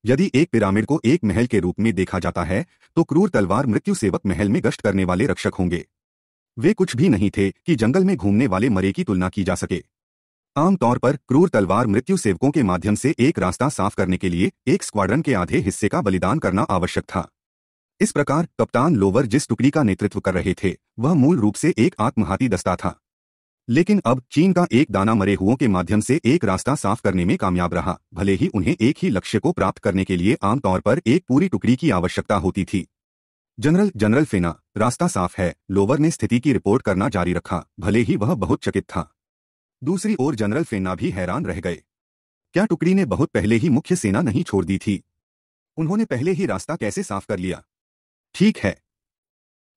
यदि एक पिरामिड को एक महल के रूप में देखा जाता है तो क्रूर तलवार मृत्यु सेवक महल में गश्त करने वाले रक्षक होंगे वे कुछ भी नहीं थे कि जंगल में घूमने वाले मरे की तुलना की जा सके आमतौर पर क्रूर तलवार मृत्यु सेवकों के माध्यम से एक रास्ता साफ करने के लिए एक स्क्वाड्रन के आधे हिस्से का बलिदान करना आवश्यक था इस प्रकार कप्तान लोवर जिस टुकड़ी का नेतृत्व कर रहे थे वह मूल रूप से एक आत्महाती दस्ता था लेकिन अब चीन का एक दाना मरे हुओं के माध्यम से एक रास्ता साफ करने में कामयाब रहा भले ही उन्हें एक ही लक्ष्य को प्राप्त करने के लिए आमतौर पर एक पूरी टुकड़ी की आवश्यकता होती थी जनरल जनरल फेना रास्ता साफ है लोवर ने स्थिति की रिपोर्ट करना जारी रखा भले ही वह बहुत चकित था दूसरी ओर जनरल फेना भी हैरान रह गए क्या टुकड़ी ने बहुत पहले ही मुख्य सेना नहीं छोड़ दी थी उन्होंने पहले ही रास्ता कैसे साफ कर लिया ठीक है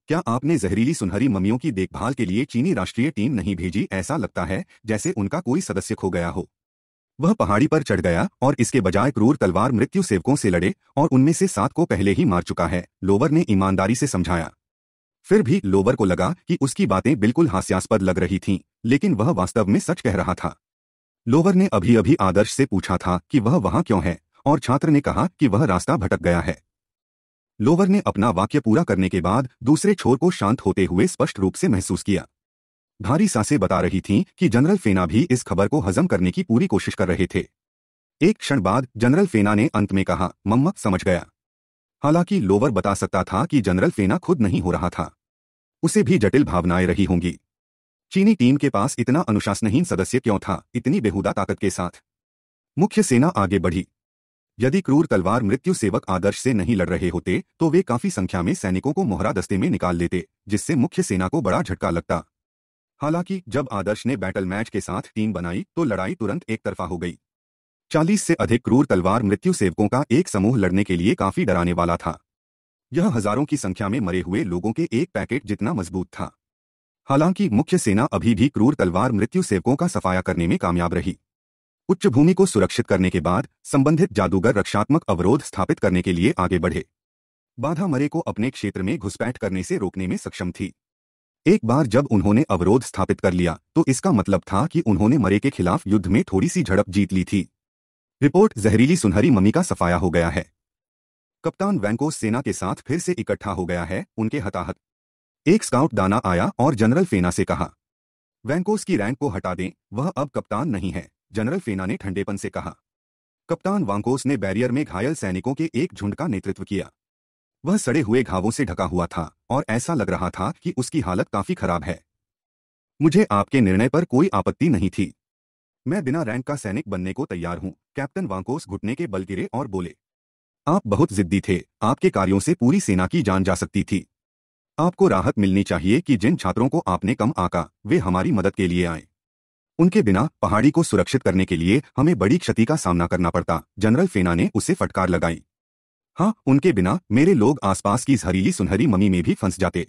क्या आपने जहरीली सुनहरी ममियों की देखभाल के लिए चीनी राष्ट्रीय टीम नहीं भेजी ऐसा लगता है जैसे उनका कोई सदस्य खो गया हो वह पहाड़ी पर चढ़ गया और इसके बजाय क्रूर तलवार मृत्यु सेवकों से लड़े और उनमें से सात को पहले ही मार चुका है लोवर ने ईमानदारी से समझाया फिर भी लोवर को लगा कि उसकी बातें बिल्कुल हास्यास्पद लग रही थीं, लेकिन वह वास्तव में सच कह रहा था लोवर ने अभी अभी आदर्श से पूछा था कि वह वहां क्यों है और छात्र ने कहा कि वह रास्ता भटक गया है लोवर ने अपना वाक्य पूरा करने के बाद दूसरे छोर को शांत होते हुए स्पष्ट रूप से महसूस किया भारी सांसें बता रही थीं कि जनरल फेना भी इस खबर को हजम करने की पूरी कोशिश कर रहे थे एक क्षण बाद जनरल फेना ने अंत में कहा मम्मा समझ गया हालांकि लोवर बता सकता था कि जनरल फेना खुद नहीं हो रहा था उसे भी जटिल भावनाएं रही होंगी चीनी टीम के पास इतना अनुशासनहीन सदस्य क्यों था इतनी बेहुदा ताकत के साथ मुख्य सेना आगे बढ़ी यदि क्रूर तलवार मृत्यु सेवक आदर्श से नहीं लड़ रहे होते तो वे काफी संख्या में सैनिकों को मोहरा दस्ते में निकाल लेते जिससे मुख्य सेना को बड़ा झटका लगता हालांकि जब आदर्श ने बैटल मैच के साथ टीम बनाई तो लड़ाई तुरंत एक तरफा हो गई चालीस से अधिक क्रूर तलवार मृत्यु सेवकों का एक समूह लड़ने के लिए काफी डराने वाला था यह हजारों की संख्या में मरे हुए लोगों के एक पैकेट जितना मजबूत था हालांकि मुख्य सेना अभी भी क्रूर तलवार मृत्यु सेवकों का सफाया करने में कामयाब रही उच्च भूमि को सुरक्षित करने के बाद संबंधित जादूगर रक्षात्मक अवरोध स्थापित करने के लिए आगे बढ़े बाधा मरे को अपने क्षेत्र में घुसपैठ करने से रोकने में सक्षम थी एक बार जब उन्होंने अवरोध स्थापित कर लिया तो इसका मतलब था कि उन्होंने मरे के खिलाफ युद्ध में थोड़ी सी झड़प जीत ली थी रिपोर्ट जहरीली सुनहरी ममी का सफाया हो गया है कप्तान वैंकोस सेना के साथ फिर से इकट्ठा हो गया है उनके हताहत एक स्काउट दाना आया और जनरल फेना से कहा वैंकोस की रैंक को हटा दें वह अब कप्तान नहीं है जनरल फेना ने ठंडेपन से कहा कप्तान वांकोस ने बैरियर में घायल सैनिकों के एक झुंड का नेतृत्व किया वह सड़े हुए घावों से ढका हुआ था और ऐसा लग रहा था कि उसकी हालत काफी खराब है मुझे आपके निर्णय पर कोई आपत्ति नहीं थी मैं बिना रैंक का सैनिक बनने को तैयार हूं कैप्टन वांकोस घुटने के बल गिरे और बोले आप बहुत जिद्दी थे आपके कार्यों से पूरी सेना की जान जा सकती थी आपको राहत मिलनी चाहिए कि जिन छात्रों को आपने कम आका वे हमारी मदद के लिए आए उनके बिना पहाड़ी को सुरक्षित करने के लिए हमें बड़ी क्षति का सामना करना पड़ता जनरल फेना ने उसे फटकार लगाई हाँ उनके बिना मेरे लोग आसपास की जहरीली सुनहरी ममी में भी फंस जाते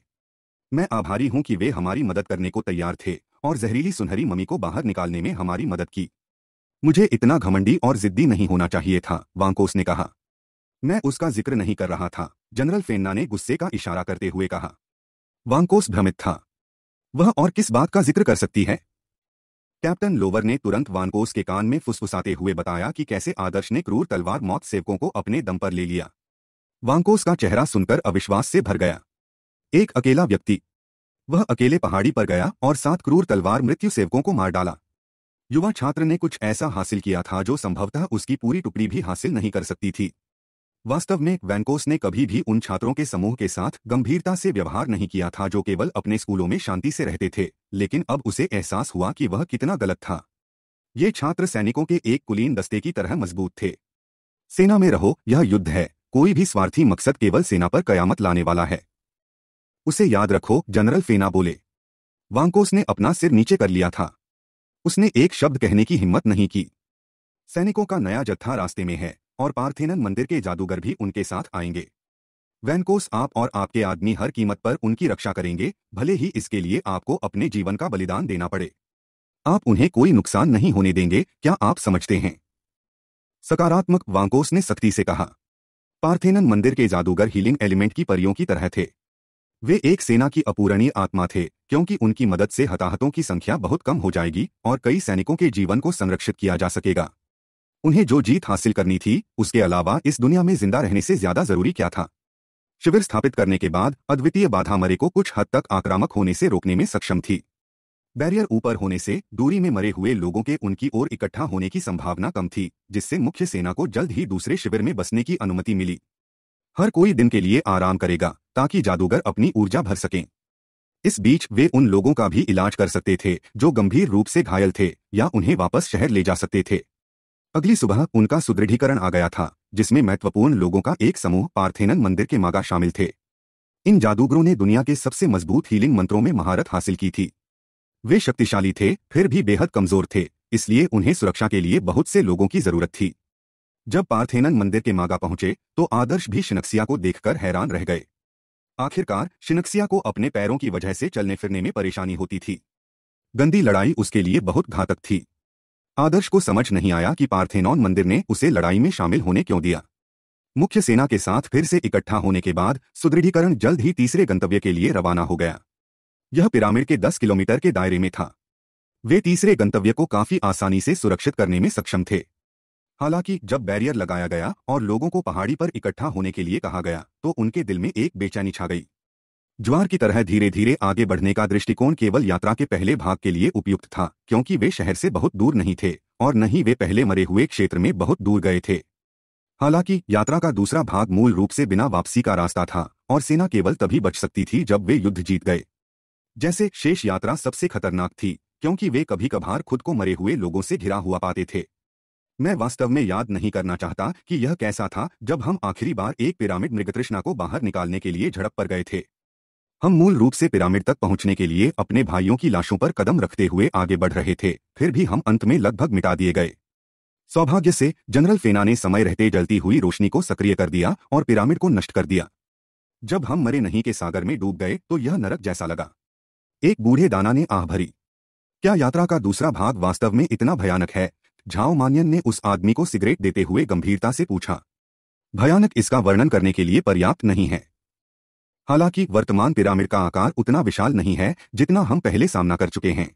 मैं आभारी हूं कि वे हमारी मदद करने को तैयार थे और जहरीली सुनहरी ममी को बाहर निकालने में हमारी मदद की मुझे इतना घमंडी और जिद्दी नहीं होना चाहिए था वांकोस ने कहा मैं उसका जिक्र नहीं कर रहा था जनरल फेन्ना ने गुस्से का इशारा करते हुए कहा वांकोस भ्रमित था वह और किस बात का जिक्र कर सकती है कैप्टन लोवर ने तुरंत वानकोस के कान में फुसफुसाते हुए बताया कि कैसे आदर्श ने क्रूर तलवार मौत सेवकों को अपने दम पर ले लिया वानकोस का चेहरा सुनकर अविश्वास से भर गया एक अकेला व्यक्ति वह अकेले पहाड़ी पर गया और सात क्रूर तलवार मृत्यु सेवकों को मार डाला युवा छात्र ने कुछ ऐसा हासिल किया था जो संभवतः उसकी पूरी टुकड़ी भी हासिल नहीं कर सकती थी वास्तव में वैंकोस ने कभी भी उन छात्रों के समूह के साथ गंभीरता से व्यवहार नहीं किया था जो केवल अपने स्कूलों में शांति से रहते थे लेकिन अब उसे एहसास हुआ कि वह कितना गलत था ये छात्र सैनिकों के एक कुलीन दस्ते की तरह मजबूत थे सेना में रहो यह युद्ध है कोई भी स्वार्थी मकसद केवल सेना पर कयामत लाने वाला है उसे याद रखो जनरल फेना बोले वांकोस ने अपना सिर नीचे कर लिया था उसने एक शब्द कहने की हिम्मत नहीं की सैनिकों का नया जत्था रास्ते में है और पार्थेनन मंदिर के जादूगर भी उनके साथ आएंगे वैनकोस आप और आपके आदमी हर कीमत पर उनकी रक्षा करेंगे भले ही इसके लिए आपको अपने जीवन का बलिदान देना पड़े आप उन्हें कोई नुकसान नहीं होने देंगे क्या आप समझते हैं सकारात्मक वांकोस ने सख्ती से कहा पार्थेनन मंदिर के जादूगर हीलिंग एलिमेंट की परियों की तरह थे वे एक सेना की अपूरणीय आत्मा थे क्योंकि उनकी मदद से हताहतों की संख्या बहुत कम हो जाएगी और कई सैनिकों के जीवन को संरक्षित किया जा सकेगा उन्हें जो जीत हासिल करनी थी उसके अलावा इस दुनिया में जिंदा रहने से ज्यादा जरूरी क्या था शिविर स्थापित करने के बाद अद्वितीय बाधा मरे को कुछ हद तक आक्रामक होने से रोकने में सक्षम थी बैरियर ऊपर होने से दूरी में मरे हुए लोगों के उनकी ओर इकट्ठा होने की संभावना कम थी जिससे मुख्य सेना को जल्द ही दूसरे शिविर में बसने की अनुमति मिली हर कोई दिन के लिए आराम करेगा ताकि जादूगर अपनी ऊर्जा भर सकें इस बीच वे उन लोगों का भी इलाज कर सकते थे जो गंभीर रूप से घायल थे या उन्हें वापस शहर ले जा सकते थे अगली सुबह उनका सुदृढ़ीकरण आ गया था जिसमें महत्वपूर्ण लोगों का एक समूह पार्थेनन मंदिर के मागा शामिल थे इन जादूगरों ने दुनिया के सबसे मजबूत हीलिंग मंत्रों में महारत हासिल की थी वे शक्तिशाली थे फिर भी बेहद कमजोर थे इसलिए उन्हें सुरक्षा के लिए बहुत से लोगों की जरूरत थी जब पार्थेनन मंदिर के मागा पहुंचे तो आदर्श भी शिनक्सिया को देखकर हैरान रह गए आखिरकार शिनक्सिया को अपने पैरों की वजह से चलने फिरने में परेशानी होती थी गंदी लड़ाई उसके लिए बहुत घातक थी आदर्श को समझ नहीं आया कि पार्थेनॉन मंदिर ने उसे लड़ाई में शामिल होने क्यों दिया मुख्य सेना के साथ फिर से इकट्ठा होने के बाद सुदृढ़ीकरण जल्द ही तीसरे गंतव्य के लिए रवाना हो गया यह पिरामिड के 10 किलोमीटर के दायरे में था वे तीसरे गंतव्य को काफी आसानी से सुरक्षित करने में सक्षम थे हालांकि जब बैरियर लगाया गया और लोगों को पहाड़ी पर इकट्ठा होने के लिए कहा गया तो उनके दिल में एक बेचैनी छा गई ज्वार की तरह धीरे धीरे आगे बढ़ने का दृष्टिकोण केवल यात्रा के पहले भाग के लिए उपयुक्त था क्योंकि वे शहर से बहुत दूर नहीं थे और न ही वे पहले मरे हुए क्षेत्र में बहुत दूर गए थे हालांकि यात्रा का दूसरा भाग मूल रूप से बिना वापसी का रास्ता था और सेना केवल तभी बच सकती थी जब वे युद्ध जीत गए जैसे शेष यात्रा सबसे खतरनाक थी क्योंकि वे कभी कभार खुद को मरे हुए लोगों से घिरा हुआ पाते थे मैं वास्तव में याद नहीं करना चाहता कि यह कैसा था जब हम आखिरी बार एक पिरामिड मृगतृष्णा को बाहर निकालने के लिए झड़प पर गए थे हम मूल रूप से पिरामिड तक पहुंचने के लिए अपने भाइयों की लाशों पर कदम रखते हुए आगे बढ़ रहे थे फिर भी हम अंत में लगभग मिटा दिए गए सौभाग्य से जनरल फेना ने समय रहते जलती हुई रोशनी को सक्रिय कर दिया और पिरामिड को नष्ट कर दिया जब हम मरे नहीं के सागर में डूब गए तो यह नरक जैसा लगा एक बूढ़े दाना ने आह भरी क्या यात्रा का दूसरा भाग वास्तव में इतना भयानक है झाओ मानियन ने उस आदमी को सिगरेट देते हुए गंभीरता से पूछा भयानक इसका वर्णन करने के लिए पर्याप्त नहीं है हालांकि वर्तमान पिरामिड का आकार उतना विशाल नहीं है जितना हम पहले सामना कर चुके हैं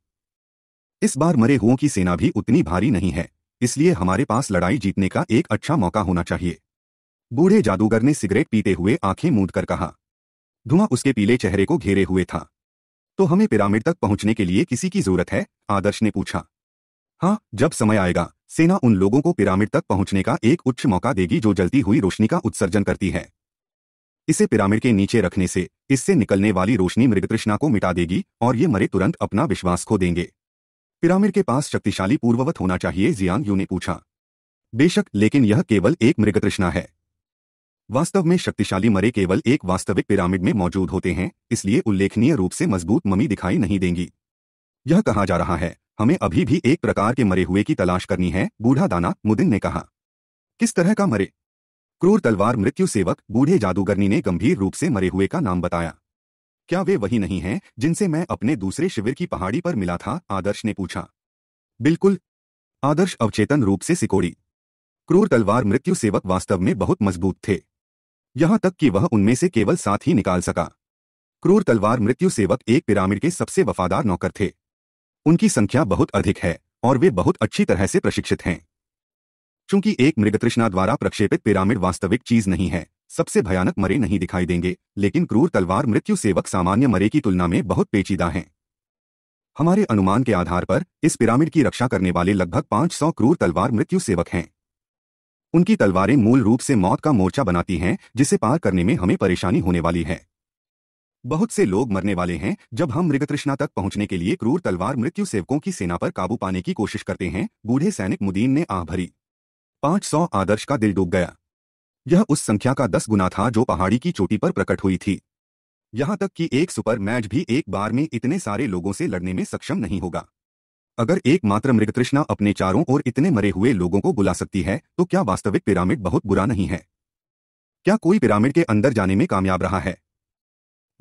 इस बार मरे हुओं की सेना भी उतनी भारी नहीं है इसलिए हमारे पास लड़ाई जीतने का एक अच्छा मौका होना चाहिए बूढ़े जादूगर ने सिगरेट पीते हुए आंखें मूंद कर कहा धुआं उसके पीले चेहरे को घेरे हुए था तो हमें पिरामिड तक पहुंचने के लिए किसी की जरूरत है आदर्श ने पूछा हाँ जब समय आएगा सेना उन लोगों को पिरामिड तक पहुंचने का एक उच्च मौका देगी जो जलती हुई रोशनी का उत्सर्जन करती है इसे पिरामिड के नीचे रखने से इससे निकलने वाली रोशनी मृगतृष्णा को मिटा देगी और ये मरे तुरंत अपना विश्वास खो देंगे पिरामिड के पास शक्तिशाली पूर्ववत होना चाहिए जियांग यू ने पूछा बेशक लेकिन यह केवल एक मृगतृष्णा है वास्तव में शक्तिशाली मरे केवल एक वास्तविक पिरामिड में मौजूद होते हैं इसलिए उल्लेखनीय रूप से मजबूत ममी दिखाई नहीं देंगी यह कहा जा रहा है हमें अभी भी एक प्रकार के मरे हुए की तलाश करनी है बूढ़ा दाना मुदिन ने कहा किस तरह का मरे क्रूर तलवार मृत्यु सेवक बूढ़े जादूगरनी ने गंभीर रूप से मरे हुए का नाम बताया क्या वे वही नहीं हैं जिनसे मैं अपने दूसरे शिविर की पहाड़ी पर मिला था आदर्श ने पूछा बिल्कुल आदर्श अवचेतन रूप से सिकोड़ी क्रूर तलवार मृत्यु सेवक वास्तव में बहुत मजबूत थे यहां तक कि वह उनमें से केवल सात ही निकाल सका क्रूर तलवार मृत्यु सेवक एक पिरामिड के सबसे वफादार नौकर थे उनकी संख्या बहुत अधिक है और वे बहुत अच्छी तरह से प्रशिक्षित हैं क्योंकि एक मृगतृष्णा द्वारा प्रक्षेपित पिरामिड वास्तविक चीज नहीं है सबसे भयानक मरे नहीं दिखाई देंगे लेकिन क्रूर तलवार मृत्यु सेवक सामान्य मरे की तुलना में बहुत पेचीदा हैं हमारे अनुमान के आधार पर इस पिरामिड की रक्षा करने वाले लगभग 500 क्रूर तलवार मृत्यु सेवक हैं उनकी तलवारें मूल रूप से मौत का मोर्चा बनाती हैं जिसे पार करने में हमें परेशानी होने वाली है बहुत से लोग मरने वाले हैं जब हम मृगतृष्णा तक पहुंचने के लिए क्रूर तलवार मृत्यु सेवकों की सेना पर काबू पाने की कोशिश करते हैं बूढ़े सैनिक मुदीन ने आह भरी पांच सौ आदर्श का दिल डूब गया यह उस संख्या का दस गुना था जो पहाड़ी की चोटी पर प्रकट हुई थी यहां तक कि एक सुपर मैच भी एक बार में इतने सारे लोगों से लड़ने में सक्षम नहीं होगा अगर एकमात्र मृगतृष्णा अपने चारों ओर इतने मरे हुए लोगों को बुला सकती है तो क्या वास्तविक पिरामिड बहुत बुरा नहीं है क्या कोई पिरामिड के अंदर जाने में कामयाब रहा है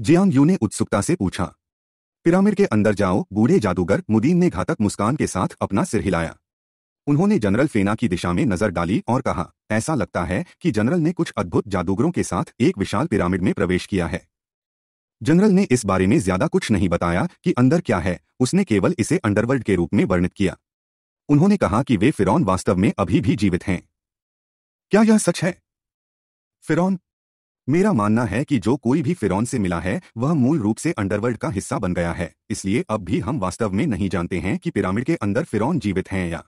जियांग यू ने उत्सुकता से पूछा पिरामिड के अंदर जाओ बूढ़े जादूगर मुदीन ने घातक मुस्कान के साथ अपना सिर हिलाया उन्होंने जनरल फेना की दिशा में नजर डाली और कहा ऐसा लगता है कि जनरल ने कुछ अद्भुत जादूगरों के साथ एक विशाल पिरामिड में प्रवेश किया है जनरल ने इस बारे में ज्यादा कुछ नहीं बताया कि अंदर क्या है उसने केवल इसे अंडरवर्ल्ड के रूप में वर्णित किया उन्होंने कहा कि वे फिरौन वास्तव में अभी भी जीवित हैं क्या यह सच है फिरौन मेरा मानना है कि जो कोई भी फिरौन से मिला है वह मूल रूप से अंडरवर्ल्ड का हिस्सा बन गया है इसलिए अब भी हम वास्तव में नहीं जानते हैं कि पिरामिड के अंदर फिरौन जीवित हैं या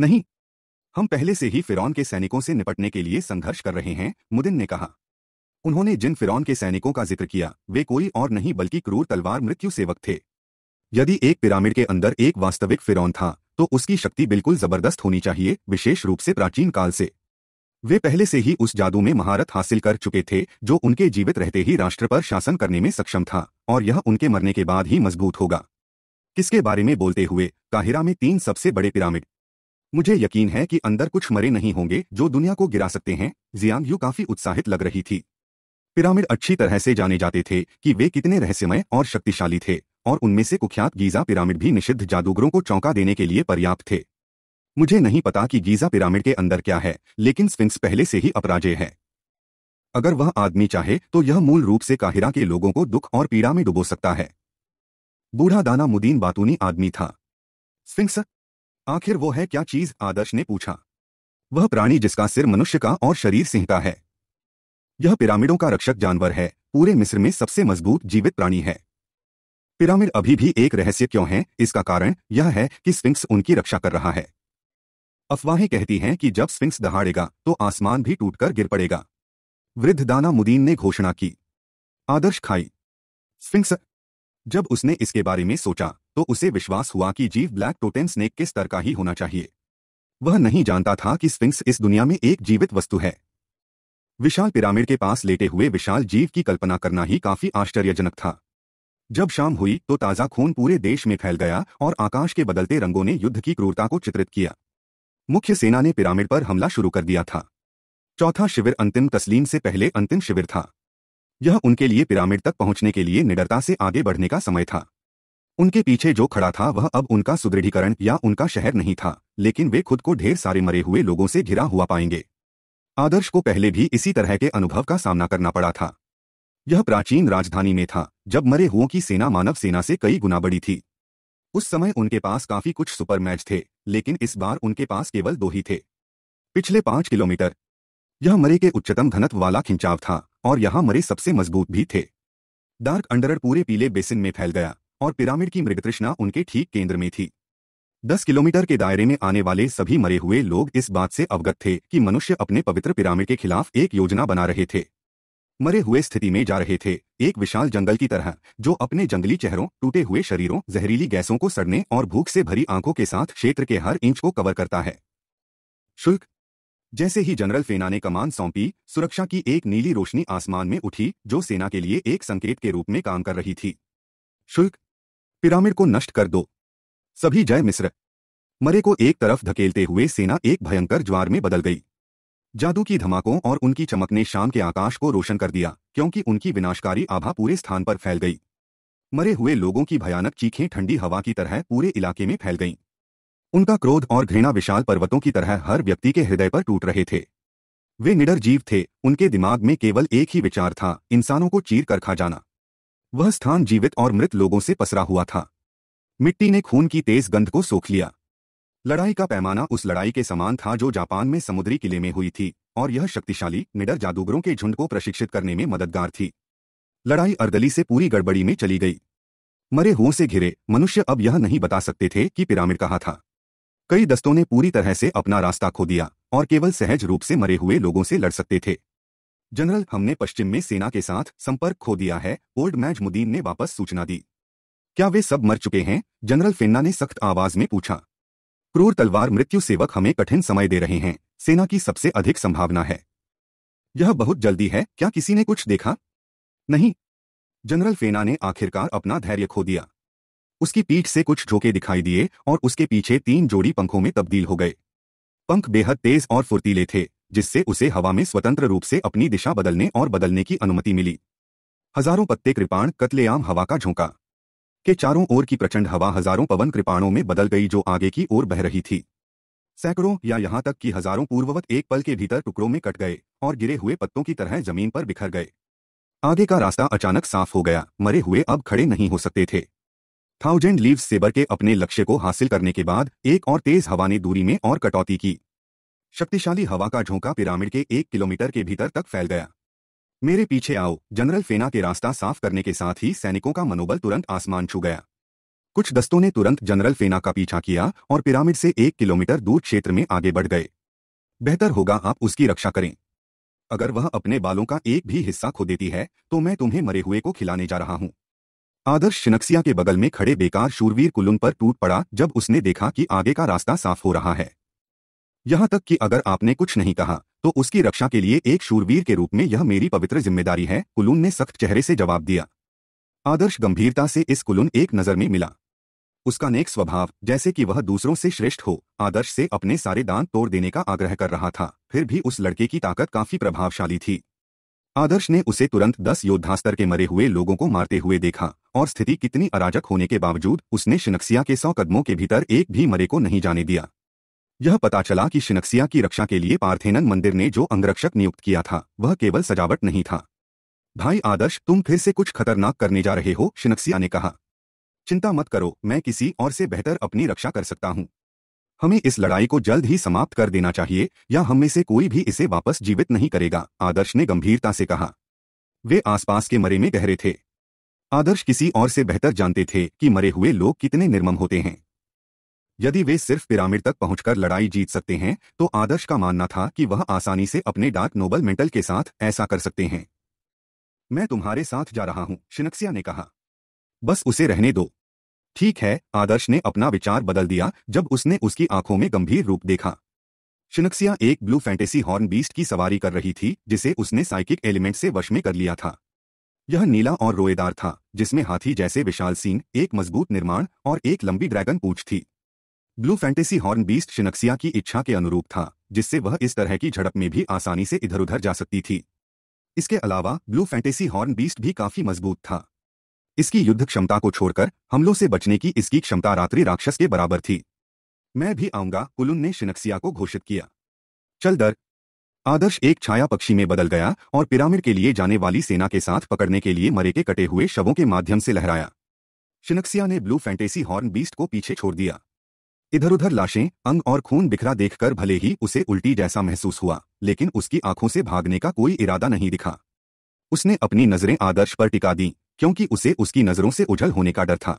नहीं हम पहले से ही फिरौन के सैनिकों से निपटने के लिए संघर्ष कर रहे हैं मुदिन ने कहा उन्होंने जिन फिरौन के सैनिकों का जिक्र किया वे कोई और नहीं बल्कि क्रूर तलवार मृत्यु सेवक थे यदि एक पिरामिड के अंदर एक वास्तविक फिरौन था तो उसकी शक्ति बिल्कुल जबरदस्त होनी चाहिए विशेष रूप से प्राचीन काल से वे पहले से ही उस जादू में महारत हासिल कर चुके थे जो उनके जीवित रहते ही राष्ट्र पर शासन करने में सक्षम था और यह उनके मरने के बाद ही मजबूत होगा किसके बारे में बोलते हुए काहिरा में तीन सबसे बड़े पिरामिड मुझे यकीन है कि अंदर कुछ मरे नहीं होंगे जो दुनिया को गिरा सकते हैं जियांग यू काफी उत्साहित लग रही थी पिरामिड अच्छी तरह से जाने जाते थे कि वे कितने रहस्यमय और शक्तिशाली थे और उनमें से कुख्यात गीजा पिरामिड भी निषिद्ध जादूगरों को चौंका देने के लिए पर्याप्त थे मुझे नहीं पता कि गीजा पिरामिड के अंदर क्या है लेकिन स्विंक्स पहले से ही अपराजय है अगर वह आदमी चाहे तो यह मूल रूप से काहिरा के लोगों को दुख और पीड़ा में डुबो सकता है बूढ़ा दाना मुदीन बातूनी आदमी था स्विंक्स आखिर वो है क्या चीज आदर्श ने पूछा वह प्राणी जिसका सिर मनुष्य का और शरीर सिंह का है यह पिरामिडों का रक्षक जानवर है पूरे मिस्र में सबसे मजबूत जीवित प्राणी है पिरामिड अभी भी एक रहस्य क्यों है इसका कारण यह है कि स्पिंक्स उनकी रक्षा कर रहा है अफवाहें कहती हैं कि जब स्पिंक्स दहाड़ेगा तो आसमान भी टूटकर गिर पड़ेगा वृद्ध दाना मुदीन ने घोषणा की आदर्श खाई स्पिंक्स जब उसने इसके बारे में सोचा तो उसे विश्वास हुआ कि जीव ब्लैक टोटेन स्नेक के स्तर का ही होना चाहिए वह नहीं जानता था कि स्फिंक्स इस दुनिया में एक जीवित वस्तु है विशाल पिरामिड के पास लेटे हुए विशाल जीव की कल्पना करना ही काफी आश्चर्यजनक था जब शाम हुई तो ताज़ा खून पूरे देश में फैल गया और आकाश के बदलते रंगों ने युद्ध की क्रूरता को चित्रित किया मुख्य सेना ने पिरामिड पर हमला शुरू कर दिया था चौथा शिविर अंतिम तस्लीम से पहले अंतिम शिविर था यह उनके लिए पिरामिड तक पहुंचने के लिए निडरता से आगे बढ़ने का समय था उनके पीछे जो खड़ा था वह अब उनका सुदृढ़ीकरण या उनका शहर नहीं था लेकिन वे खुद को ढेर सारे मरे हुए लोगों से घिरा हुआ पाएंगे आदर्श को पहले भी इसी तरह के अनुभव का सामना करना पड़ा था यह प्राचीन राजधानी में था जब मरे हुओं की सेना मानव सेना से कई गुना बड़ी थी उस समय उनके पास काफी कुछ सुपर मैच थे लेकिन इस बार उनके पास केवल दो ही थे पिछले पांच किलोमीटर यह मरे के उच्चतम घनत्व वाला खिंचाव था और यहां मरे सबसे मजबूत भी थे डार्क अंडरड पूरे पीले बेसिन में फैल गया और पिरामिड की मृगतृष्णा उनके ठीक केंद्र में थी दस किलोमीटर के दायरे में आने वाले सभी मरे हुए लोग इस बात से अवगत थे कि मनुष्य अपने पवित्र पिरामिड के खिलाफ एक योजना बना रहे थे मरे हुए स्थिति में जा रहे थे एक विशाल जंगल की तरह जो अपने जंगली चेहरों टूटे हुए शरीरों जहरीली गैसों को सड़ने और भूख से भरी आंखों के साथ क्षेत्र के हर इंच को कवर करता है शुल्क जैसे ही जनरल फेना ने कमान सौंपी सुरक्षा की एक नीली रोशनी आसमान में उठी जो सेना के लिए एक संकेत के रूप में काम कर रही थी शुल्क पिरामिड को नष्ट कर दो सभी जय मिस्र मरे को एक तरफ धकेलते हुए सेना एक भयंकर ज्वार में बदल गई जादू की धमाकों और उनकी चमक ने शाम के आकाश को रोशन कर दिया क्योंकि उनकी विनाशकारी आभा पूरे स्थान पर फैल गई मरे हुए लोगों की भयानक चीखें ठंडी हवा की तरह पूरे इलाके में फैल गईं उनका क्रोध और घृणा विशाल पर्वतों की तरह हर व्यक्ति के हृदय पर टूट रहे थे वे निडर जीव थे उनके दिमाग में केवल एक ही विचार था इंसानों को चीर कर खा जाना वह स्थान जीवित और मृत लोगों से पसरा हुआ था मिट्टी ने खून की तेज गंध को सोख लिया लड़ाई का पैमाना उस लड़ाई के समान था जो जापान में समुद्री किले में हुई थी और यह शक्तिशाली निडर जादूगरों के झुंड को प्रशिक्षित करने में मददगार थी लड़ाई अर्दली से पूरी गड़बड़ी में चली गई मरे हुओं से घिरे मनुष्य अब यह नहीं बता सकते थे कि पिरामिड कहाँ था कई दस्तों ने पूरी तरह से अपना रास्ता खो दिया और केवल सहज रूप से मरे हुए लोगों से लड़ सकते थे जनरल हमने पश्चिम में सेना के साथ संपर्क खो दिया है ओल्ड मैज मुदीन ने वापस सूचना दी क्या वे सब मर चुके हैं जनरल फेन्ना ने सख्त आवाज में पूछा क्रूर तलवार मृत्यु सेवक हमें कठिन समय दे रहे हैं सेना की सबसे अधिक संभावना है यह बहुत जल्दी है क्या किसी ने कुछ देखा नहीं जनरल फेना ने आखिरकार अपना धैर्य खो दिया उसकी पीठ से कुछ झोंके दिखाई दिए और उसके पीछे तीन जोड़ी पंखों में तब्दील हो गए पंख बेहद तेज और फुर्तीले थे जिससे उसे हवा में स्वतंत्र रूप से अपनी दिशा बदलने और बदलने की अनुमति मिली हजारों पत्ते कृपाण कत्लेआम हवा का झोंका के चारों ओर की प्रचंड हवा हजारों पवन कृपाणों में बदल गई जो आगे की ओर बह रही थी सैकड़ों या यहां तक कि हजारों पूर्ववत एक पल के भीतर टुकड़ों में कट गए और गिरे हुए पत्तों की तरह जमीन पर बिखर गए आगे का रास्ता अचानक साफ हो गया मरे हुए अब खड़े नहीं हो सकते थे थाउजेंड लीव्स सेबर के अपने लक्ष्य को हासिल करने के बाद एक और तेज हवा ने दूरी में और कटौती की शक्तिशाली हवा का झोंका पिरामिड के एक किलोमीटर के भीतर तक फैल गया मेरे पीछे आओ जनरल फेना के रास्ता साफ करने के साथ ही सैनिकों का मनोबल तुरंत आसमान छू गया कुछ दस्तों ने तुरंत जनरल फेना का पीछा किया और पिरामिड से एक किलोमीटर दूर क्षेत्र में आगे बढ़ गए बेहतर होगा आप उसकी रक्षा करें अगर वह अपने बालों का एक भी हिस्सा खो देती है तो मैं तुम्हें मरे हुए को खिलाने जा रहा हूं आदर्श शिनक्सिया के बगल में खड़े बेकार शूरवीर कुलुन पर टूट पड़ा जब उसने देखा कि आगे का रास्ता साफ हो रहा है यहाँ तक कि अगर आपने कुछ नहीं कहा तो उसकी रक्षा के लिए एक शूरवीर के रूप में यह मेरी पवित्र जिम्मेदारी है कुलून ने सख्त चेहरे से जवाब दिया आदर्श गंभीरता से इस कुलून एक नज़र में मिला उसका नेक स्वभाव जैसे कि वह दूसरों से श्रेष्ठ हो आदर्श से अपने सारे दांत तोड़ देने का आग्रह कर रहा था फिर भी उस लड़के की ताकत काफी प्रभावशाली थी आदर्श ने उसे तुरंत दस योद्धास्तर के मरे हुए लोगों को मारते हुए देखा और स्थिति कितनी अराजक होने के बावजूद उसने शिनक्सिया के सौ कदमों के भीतर एक भी मरे को नहीं जाने दिया यह पता चला कि शिनक्सिया की रक्षा के लिए पार्थेनन मंदिर ने जो अंगरक्षक नियुक्त किया था वह केवल सजावट नहीं था भाई आदर्श तुम फिर से कुछ खतरनाक करने जा रहे हो शिनक्सिया ने कहा चिंता मत करो मैं किसी और से बेहतर अपनी रक्षा कर सकता हूँ हमें इस लड़ाई को जल्द ही समाप्त कर देना चाहिए या हम में से कोई भी इसे वापस जीवित नहीं करेगा आदर्श ने गंभीरता से कहा वे आसपास के मरे में गहरे थे आदर्श किसी और से बेहतर जानते थे कि मरे हुए लोग कितने निर्मम होते हैं यदि वे सिर्फ पिरामिड तक पहुंचकर लड़ाई जीत सकते हैं तो आदर्श का मानना था कि वह आसानी से अपने डार्क नोबल मेंटल के साथ ऐसा कर सकते हैं मैं तुम्हारे साथ जा रहा हूं शिनक्सिया ने कहा बस उसे रहने दो ठीक है आदर्श ने अपना विचार बदल दिया जब उसने उसकी आंखों में गंभीर रूप देखा शिनक्सिया एक ब्लू फैंटेसी हॉर्न बीस्ट की सवारी कर रही थी जिसे उसने साइकिक एलिमेंट से वश में कर लिया था यह नीला और रोएदार था जिसमें हाथी जैसे विशाल सीन एक मजबूत निर्माण और एक लंबी ड्रैगन पूछ थी ब्लू फैंटेसी हॉर्न बीस्ट शिनक्सिया की इच्छा के अनुरूप था जिससे वह इस तरह की झड़प में भी आसानी से इधर उधर जा सकती थी इसके अलावा ब्लू फैंटेसी हॉर्न बीस्ट भी काफी मजबूत था इसकी युद्ध क्षमता को छोड़कर हमलों से बचने की इसकी क्षमता रात्रि राक्षस के बराबर थी मैं भी आऊंगा कुलुन ने शिनक्सिया को घोषित किया चल दर आदर्श एक छाया पक्षी में बदल गया और पिरामिड के लिए जाने वाली सेना के साथ पकड़ने के लिए मरे के कटे हुए शवों के माध्यम से लहराया शिनक्सिया ने ब्लू फैंटेसी हॉर्न बीस्ट को पीछे छोड़ दिया इधर उधर लाशें अंग और खून बिखरा देखकर भले ही उसे उल्टी जैसा महसूस हुआ लेकिन उसकी आंखों से भागने का कोई इरादा नहीं दिखा उसने अपनी नजरें आदर्श पर टिका दी क्योंकि उसे उसकी नजरों से उझल होने का डर था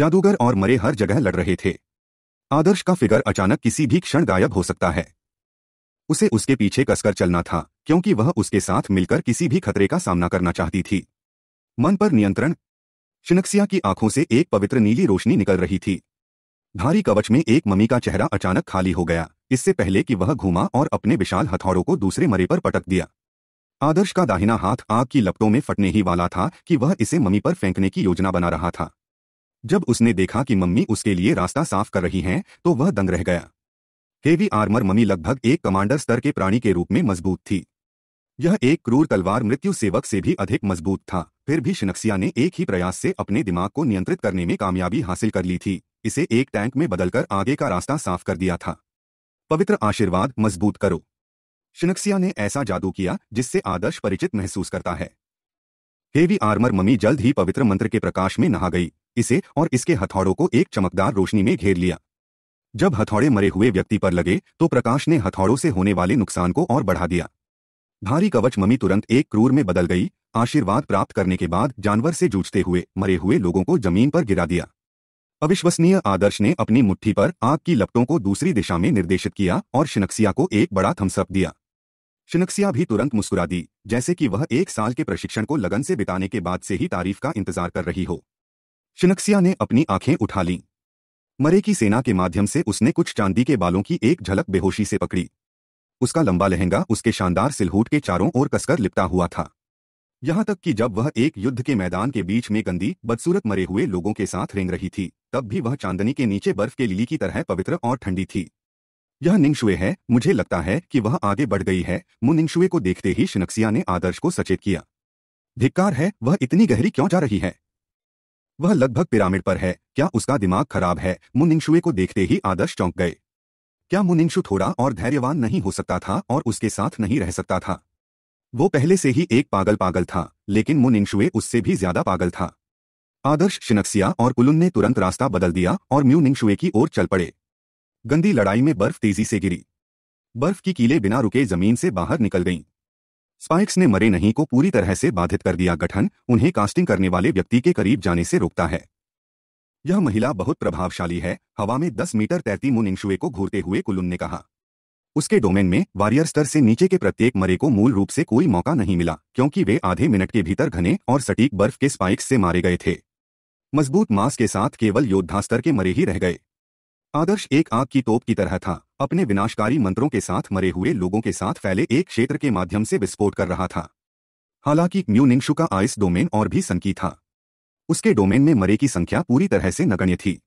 जादूगर और मरे हर जगह लड़ रहे थे आदर्श का फिगर अचानक किसी भी क्षण गायब हो सकता है उसे उसके पीछे कसकर चलना था क्योंकि वह उसके साथ मिलकर किसी भी खतरे का सामना करना चाहती थी मन पर नियंत्रण शिनक्सिया की आंखों से एक पवित्र नीली रोशनी निकल रही थी भारी कवच में एक ममी का चेहरा अचानक खाली हो गया इससे पहले कि वह घूमा और अपने विशाल हथौड़ों को दूसरे मरे पर पटक दिया आदर्श का दाहिना हाथ आग की लपटों में फटने ही वाला था कि वह इसे मम्मी पर फेंकने की योजना बना रहा था जब उसने देखा कि मम्मी उसके लिए रास्ता साफ कर रही हैं तो वह दंग रह गया हेवी आर्मर मम्मी लगभग एक कमांडर स्तर के प्राणी के रूप में मजबूत थी यह एक क्रूर तलवार मृत्यु सेवक से भी अधिक मजबूत था फिर भी शिनक्सिया ने एक ही प्रयास से अपने दिमाग को नियंत्रित करने में कामयाबी हासिल कर ली थी इसे एक टैंक में बदलकर आगे का रास्ता साफ कर दिया था पवित्र आशीर्वाद मजबूत करो शिनक्सिया ने ऐसा जादू किया जिससे आदर्श परिचित महसूस करता है हेवी आर्मर मम्मी जल्द ही पवित्र मंत्र के प्रकाश में नहा गई इसे और इसके हथौड़ों को एक चमकदार रोशनी में घेर लिया जब हथौड़े मरे हुए व्यक्ति पर लगे तो प्रकाश ने हथौड़ों से होने वाले नुकसान को और बढ़ा दिया भारी कवच मम्मी तुरंत एक क्रूर में बदल गई आशीर्वाद प्राप्त करने के बाद जानवर से जूझते हुए मरे हुए लोगों को जमीन पर गिरा दिया अविश्वसनीय आदर्श ने अपनी मुट्ठी पर आग की लपटों को दूसरी दिशा में निर्देशित किया और शिनक्सिया को एक बड़ा थम्सअप दिया शिनक्सिया भी तुरंत मुस्कुरा दी जैसे कि वह एक साल के प्रशिक्षण को लगन से बिताने के बाद से ही तारीफ का इंतजार कर रही हो शिनक्सिया ने अपनी आंखें उठा लीं मरे की सेना के माध्यम से उसने कुछ चांदी के बालों की एक झलक बेहोशी से पकड़ी उसका लंबा लहंगा उसके शानदार सिलहूट के चारों ओर कसकर लिपटा हुआ था यहां तक कि जब वह एक युद्ध के मैदान के बीच में गंदी बदसूरत मरे हुए लोगों के साथ रेंग रही थी तब भी वह चांदनी के नीचे बर्फ के लिली की तरह पवित्र और ठंडी थी यह निंगशुए है मुझे लगता है कि वह आगे बढ़ गई है मुनिंगशुए को देखते ही शिनक्सिया ने आदर्श को सचेत किया धिक्कार है वह इतनी गहरी क्यों जा रही है वह लगभग पिरामिड पर है क्या उसका दिमाग खराब है मुनिंगशुए को देखते ही आदर्श चौंक गए क्या मुनिंगशु थोड़ा और धैर्यवान नहीं हो सकता था और उसके साथ नहीं रह सकता था वो पहले से ही एक पागल पागल था लेकिन मुनिंगशुए उससे भी ज्यादा पागल था आदर्श शिनक्सिया और कुलुन ने तुरंत रास्ता बदल दिया और म्यू निंगशुए की ओर चल पड़े गंदी लड़ाई में बर्फ तेजी से गिरी बर्फ की कीले बिना रुके जमीन से बाहर निकल गईं स्पाइक्स ने मरे नहीं को पूरी तरह से बाधित कर दिया गठन उन्हें कास्टिंग करने वाले व्यक्ति के करीब जाने से रोकता है यह महिला बहुत प्रभावशाली है हवा में दस मीटर तैरती मुनिंगशुए को घूरते हुए कुलुन ने कहा उसके डोमेन में वारियर स्तर से नीचे के प्रत्येक मरे को मूल रूप से कोई मौका नहीं मिला क्योंकि वे आधे मिनट के भीतर घने और सटीक बर्फ के स्पाइक्स से मारे गए थे मजबूत मांस के साथ केवल योद्धा स्तर के मरे ही रह गए आदर्श एक आग की तोप की तरह था अपने विनाशकारी मंत्रों के साथ मरे हुए लोगों के साथ फैले एक क्षेत्र के माध्यम से विस्फोट कर रहा था हालांकि म्यूनिंगशु का आइस डोमेन और भी संकी था उसके डोमेन में मरे की संख्या पूरी तरह से नगण्य थी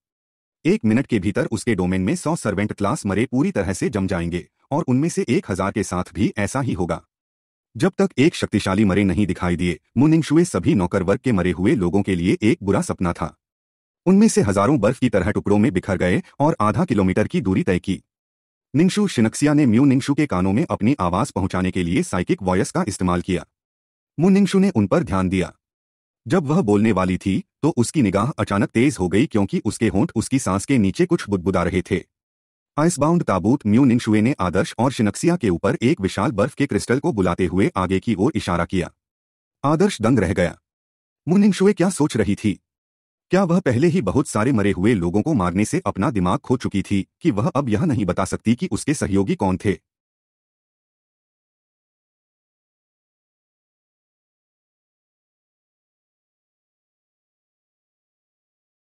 एक मिनट के भीतर उसके डोमेन में सौ सर्वेंट क्लास मरे पूरी तरह से जम जाएंगे और उनमें से एक हजार के साथ भी ऐसा ही होगा जब तक एक शक्तिशाली मरे नहीं दिखाई दिए मुनिंगशुए सभी नौकर वर्ग के मरे हुए लोगों के लिए एक बुरा सपना था उनमें से हजारों बर्फ की तरह टुकड़ों में बिखर गए और आधा किलोमीटर की दूरी तय की निंशु शिनक्सिया ने म्यू निंशु के कानों में अपनी आवाज पहुंचाने के लिए साइकिक वॉयस का इस्तेमाल किया मुनिंगशु ने उन पर ध्यान दिया जब वह बोलने वाली थी तो उसकी निगाह अचानक तेज हो गई क्योंकि उसके होंठ उसकी सांस के नीचे कुछ बुदबुदा रहे थे आइसबाउंड ताबूत म्यू निंशुए ने आदर्श और शिनक्सिया के ऊपर एक विशाल बर्फ के क्रिस्टल को बुलाते हुए आगे की ओर इशारा किया आदर्श दंग रह गया मुनिंगशुए क्या सोच रही थी क्या वह पहले ही बहुत सारे मरे हुए लोगों को मारने से अपना दिमाग खो चुकी थी कि वह अब यह नहीं बता सकती कि उसके सहयोगी कौन थे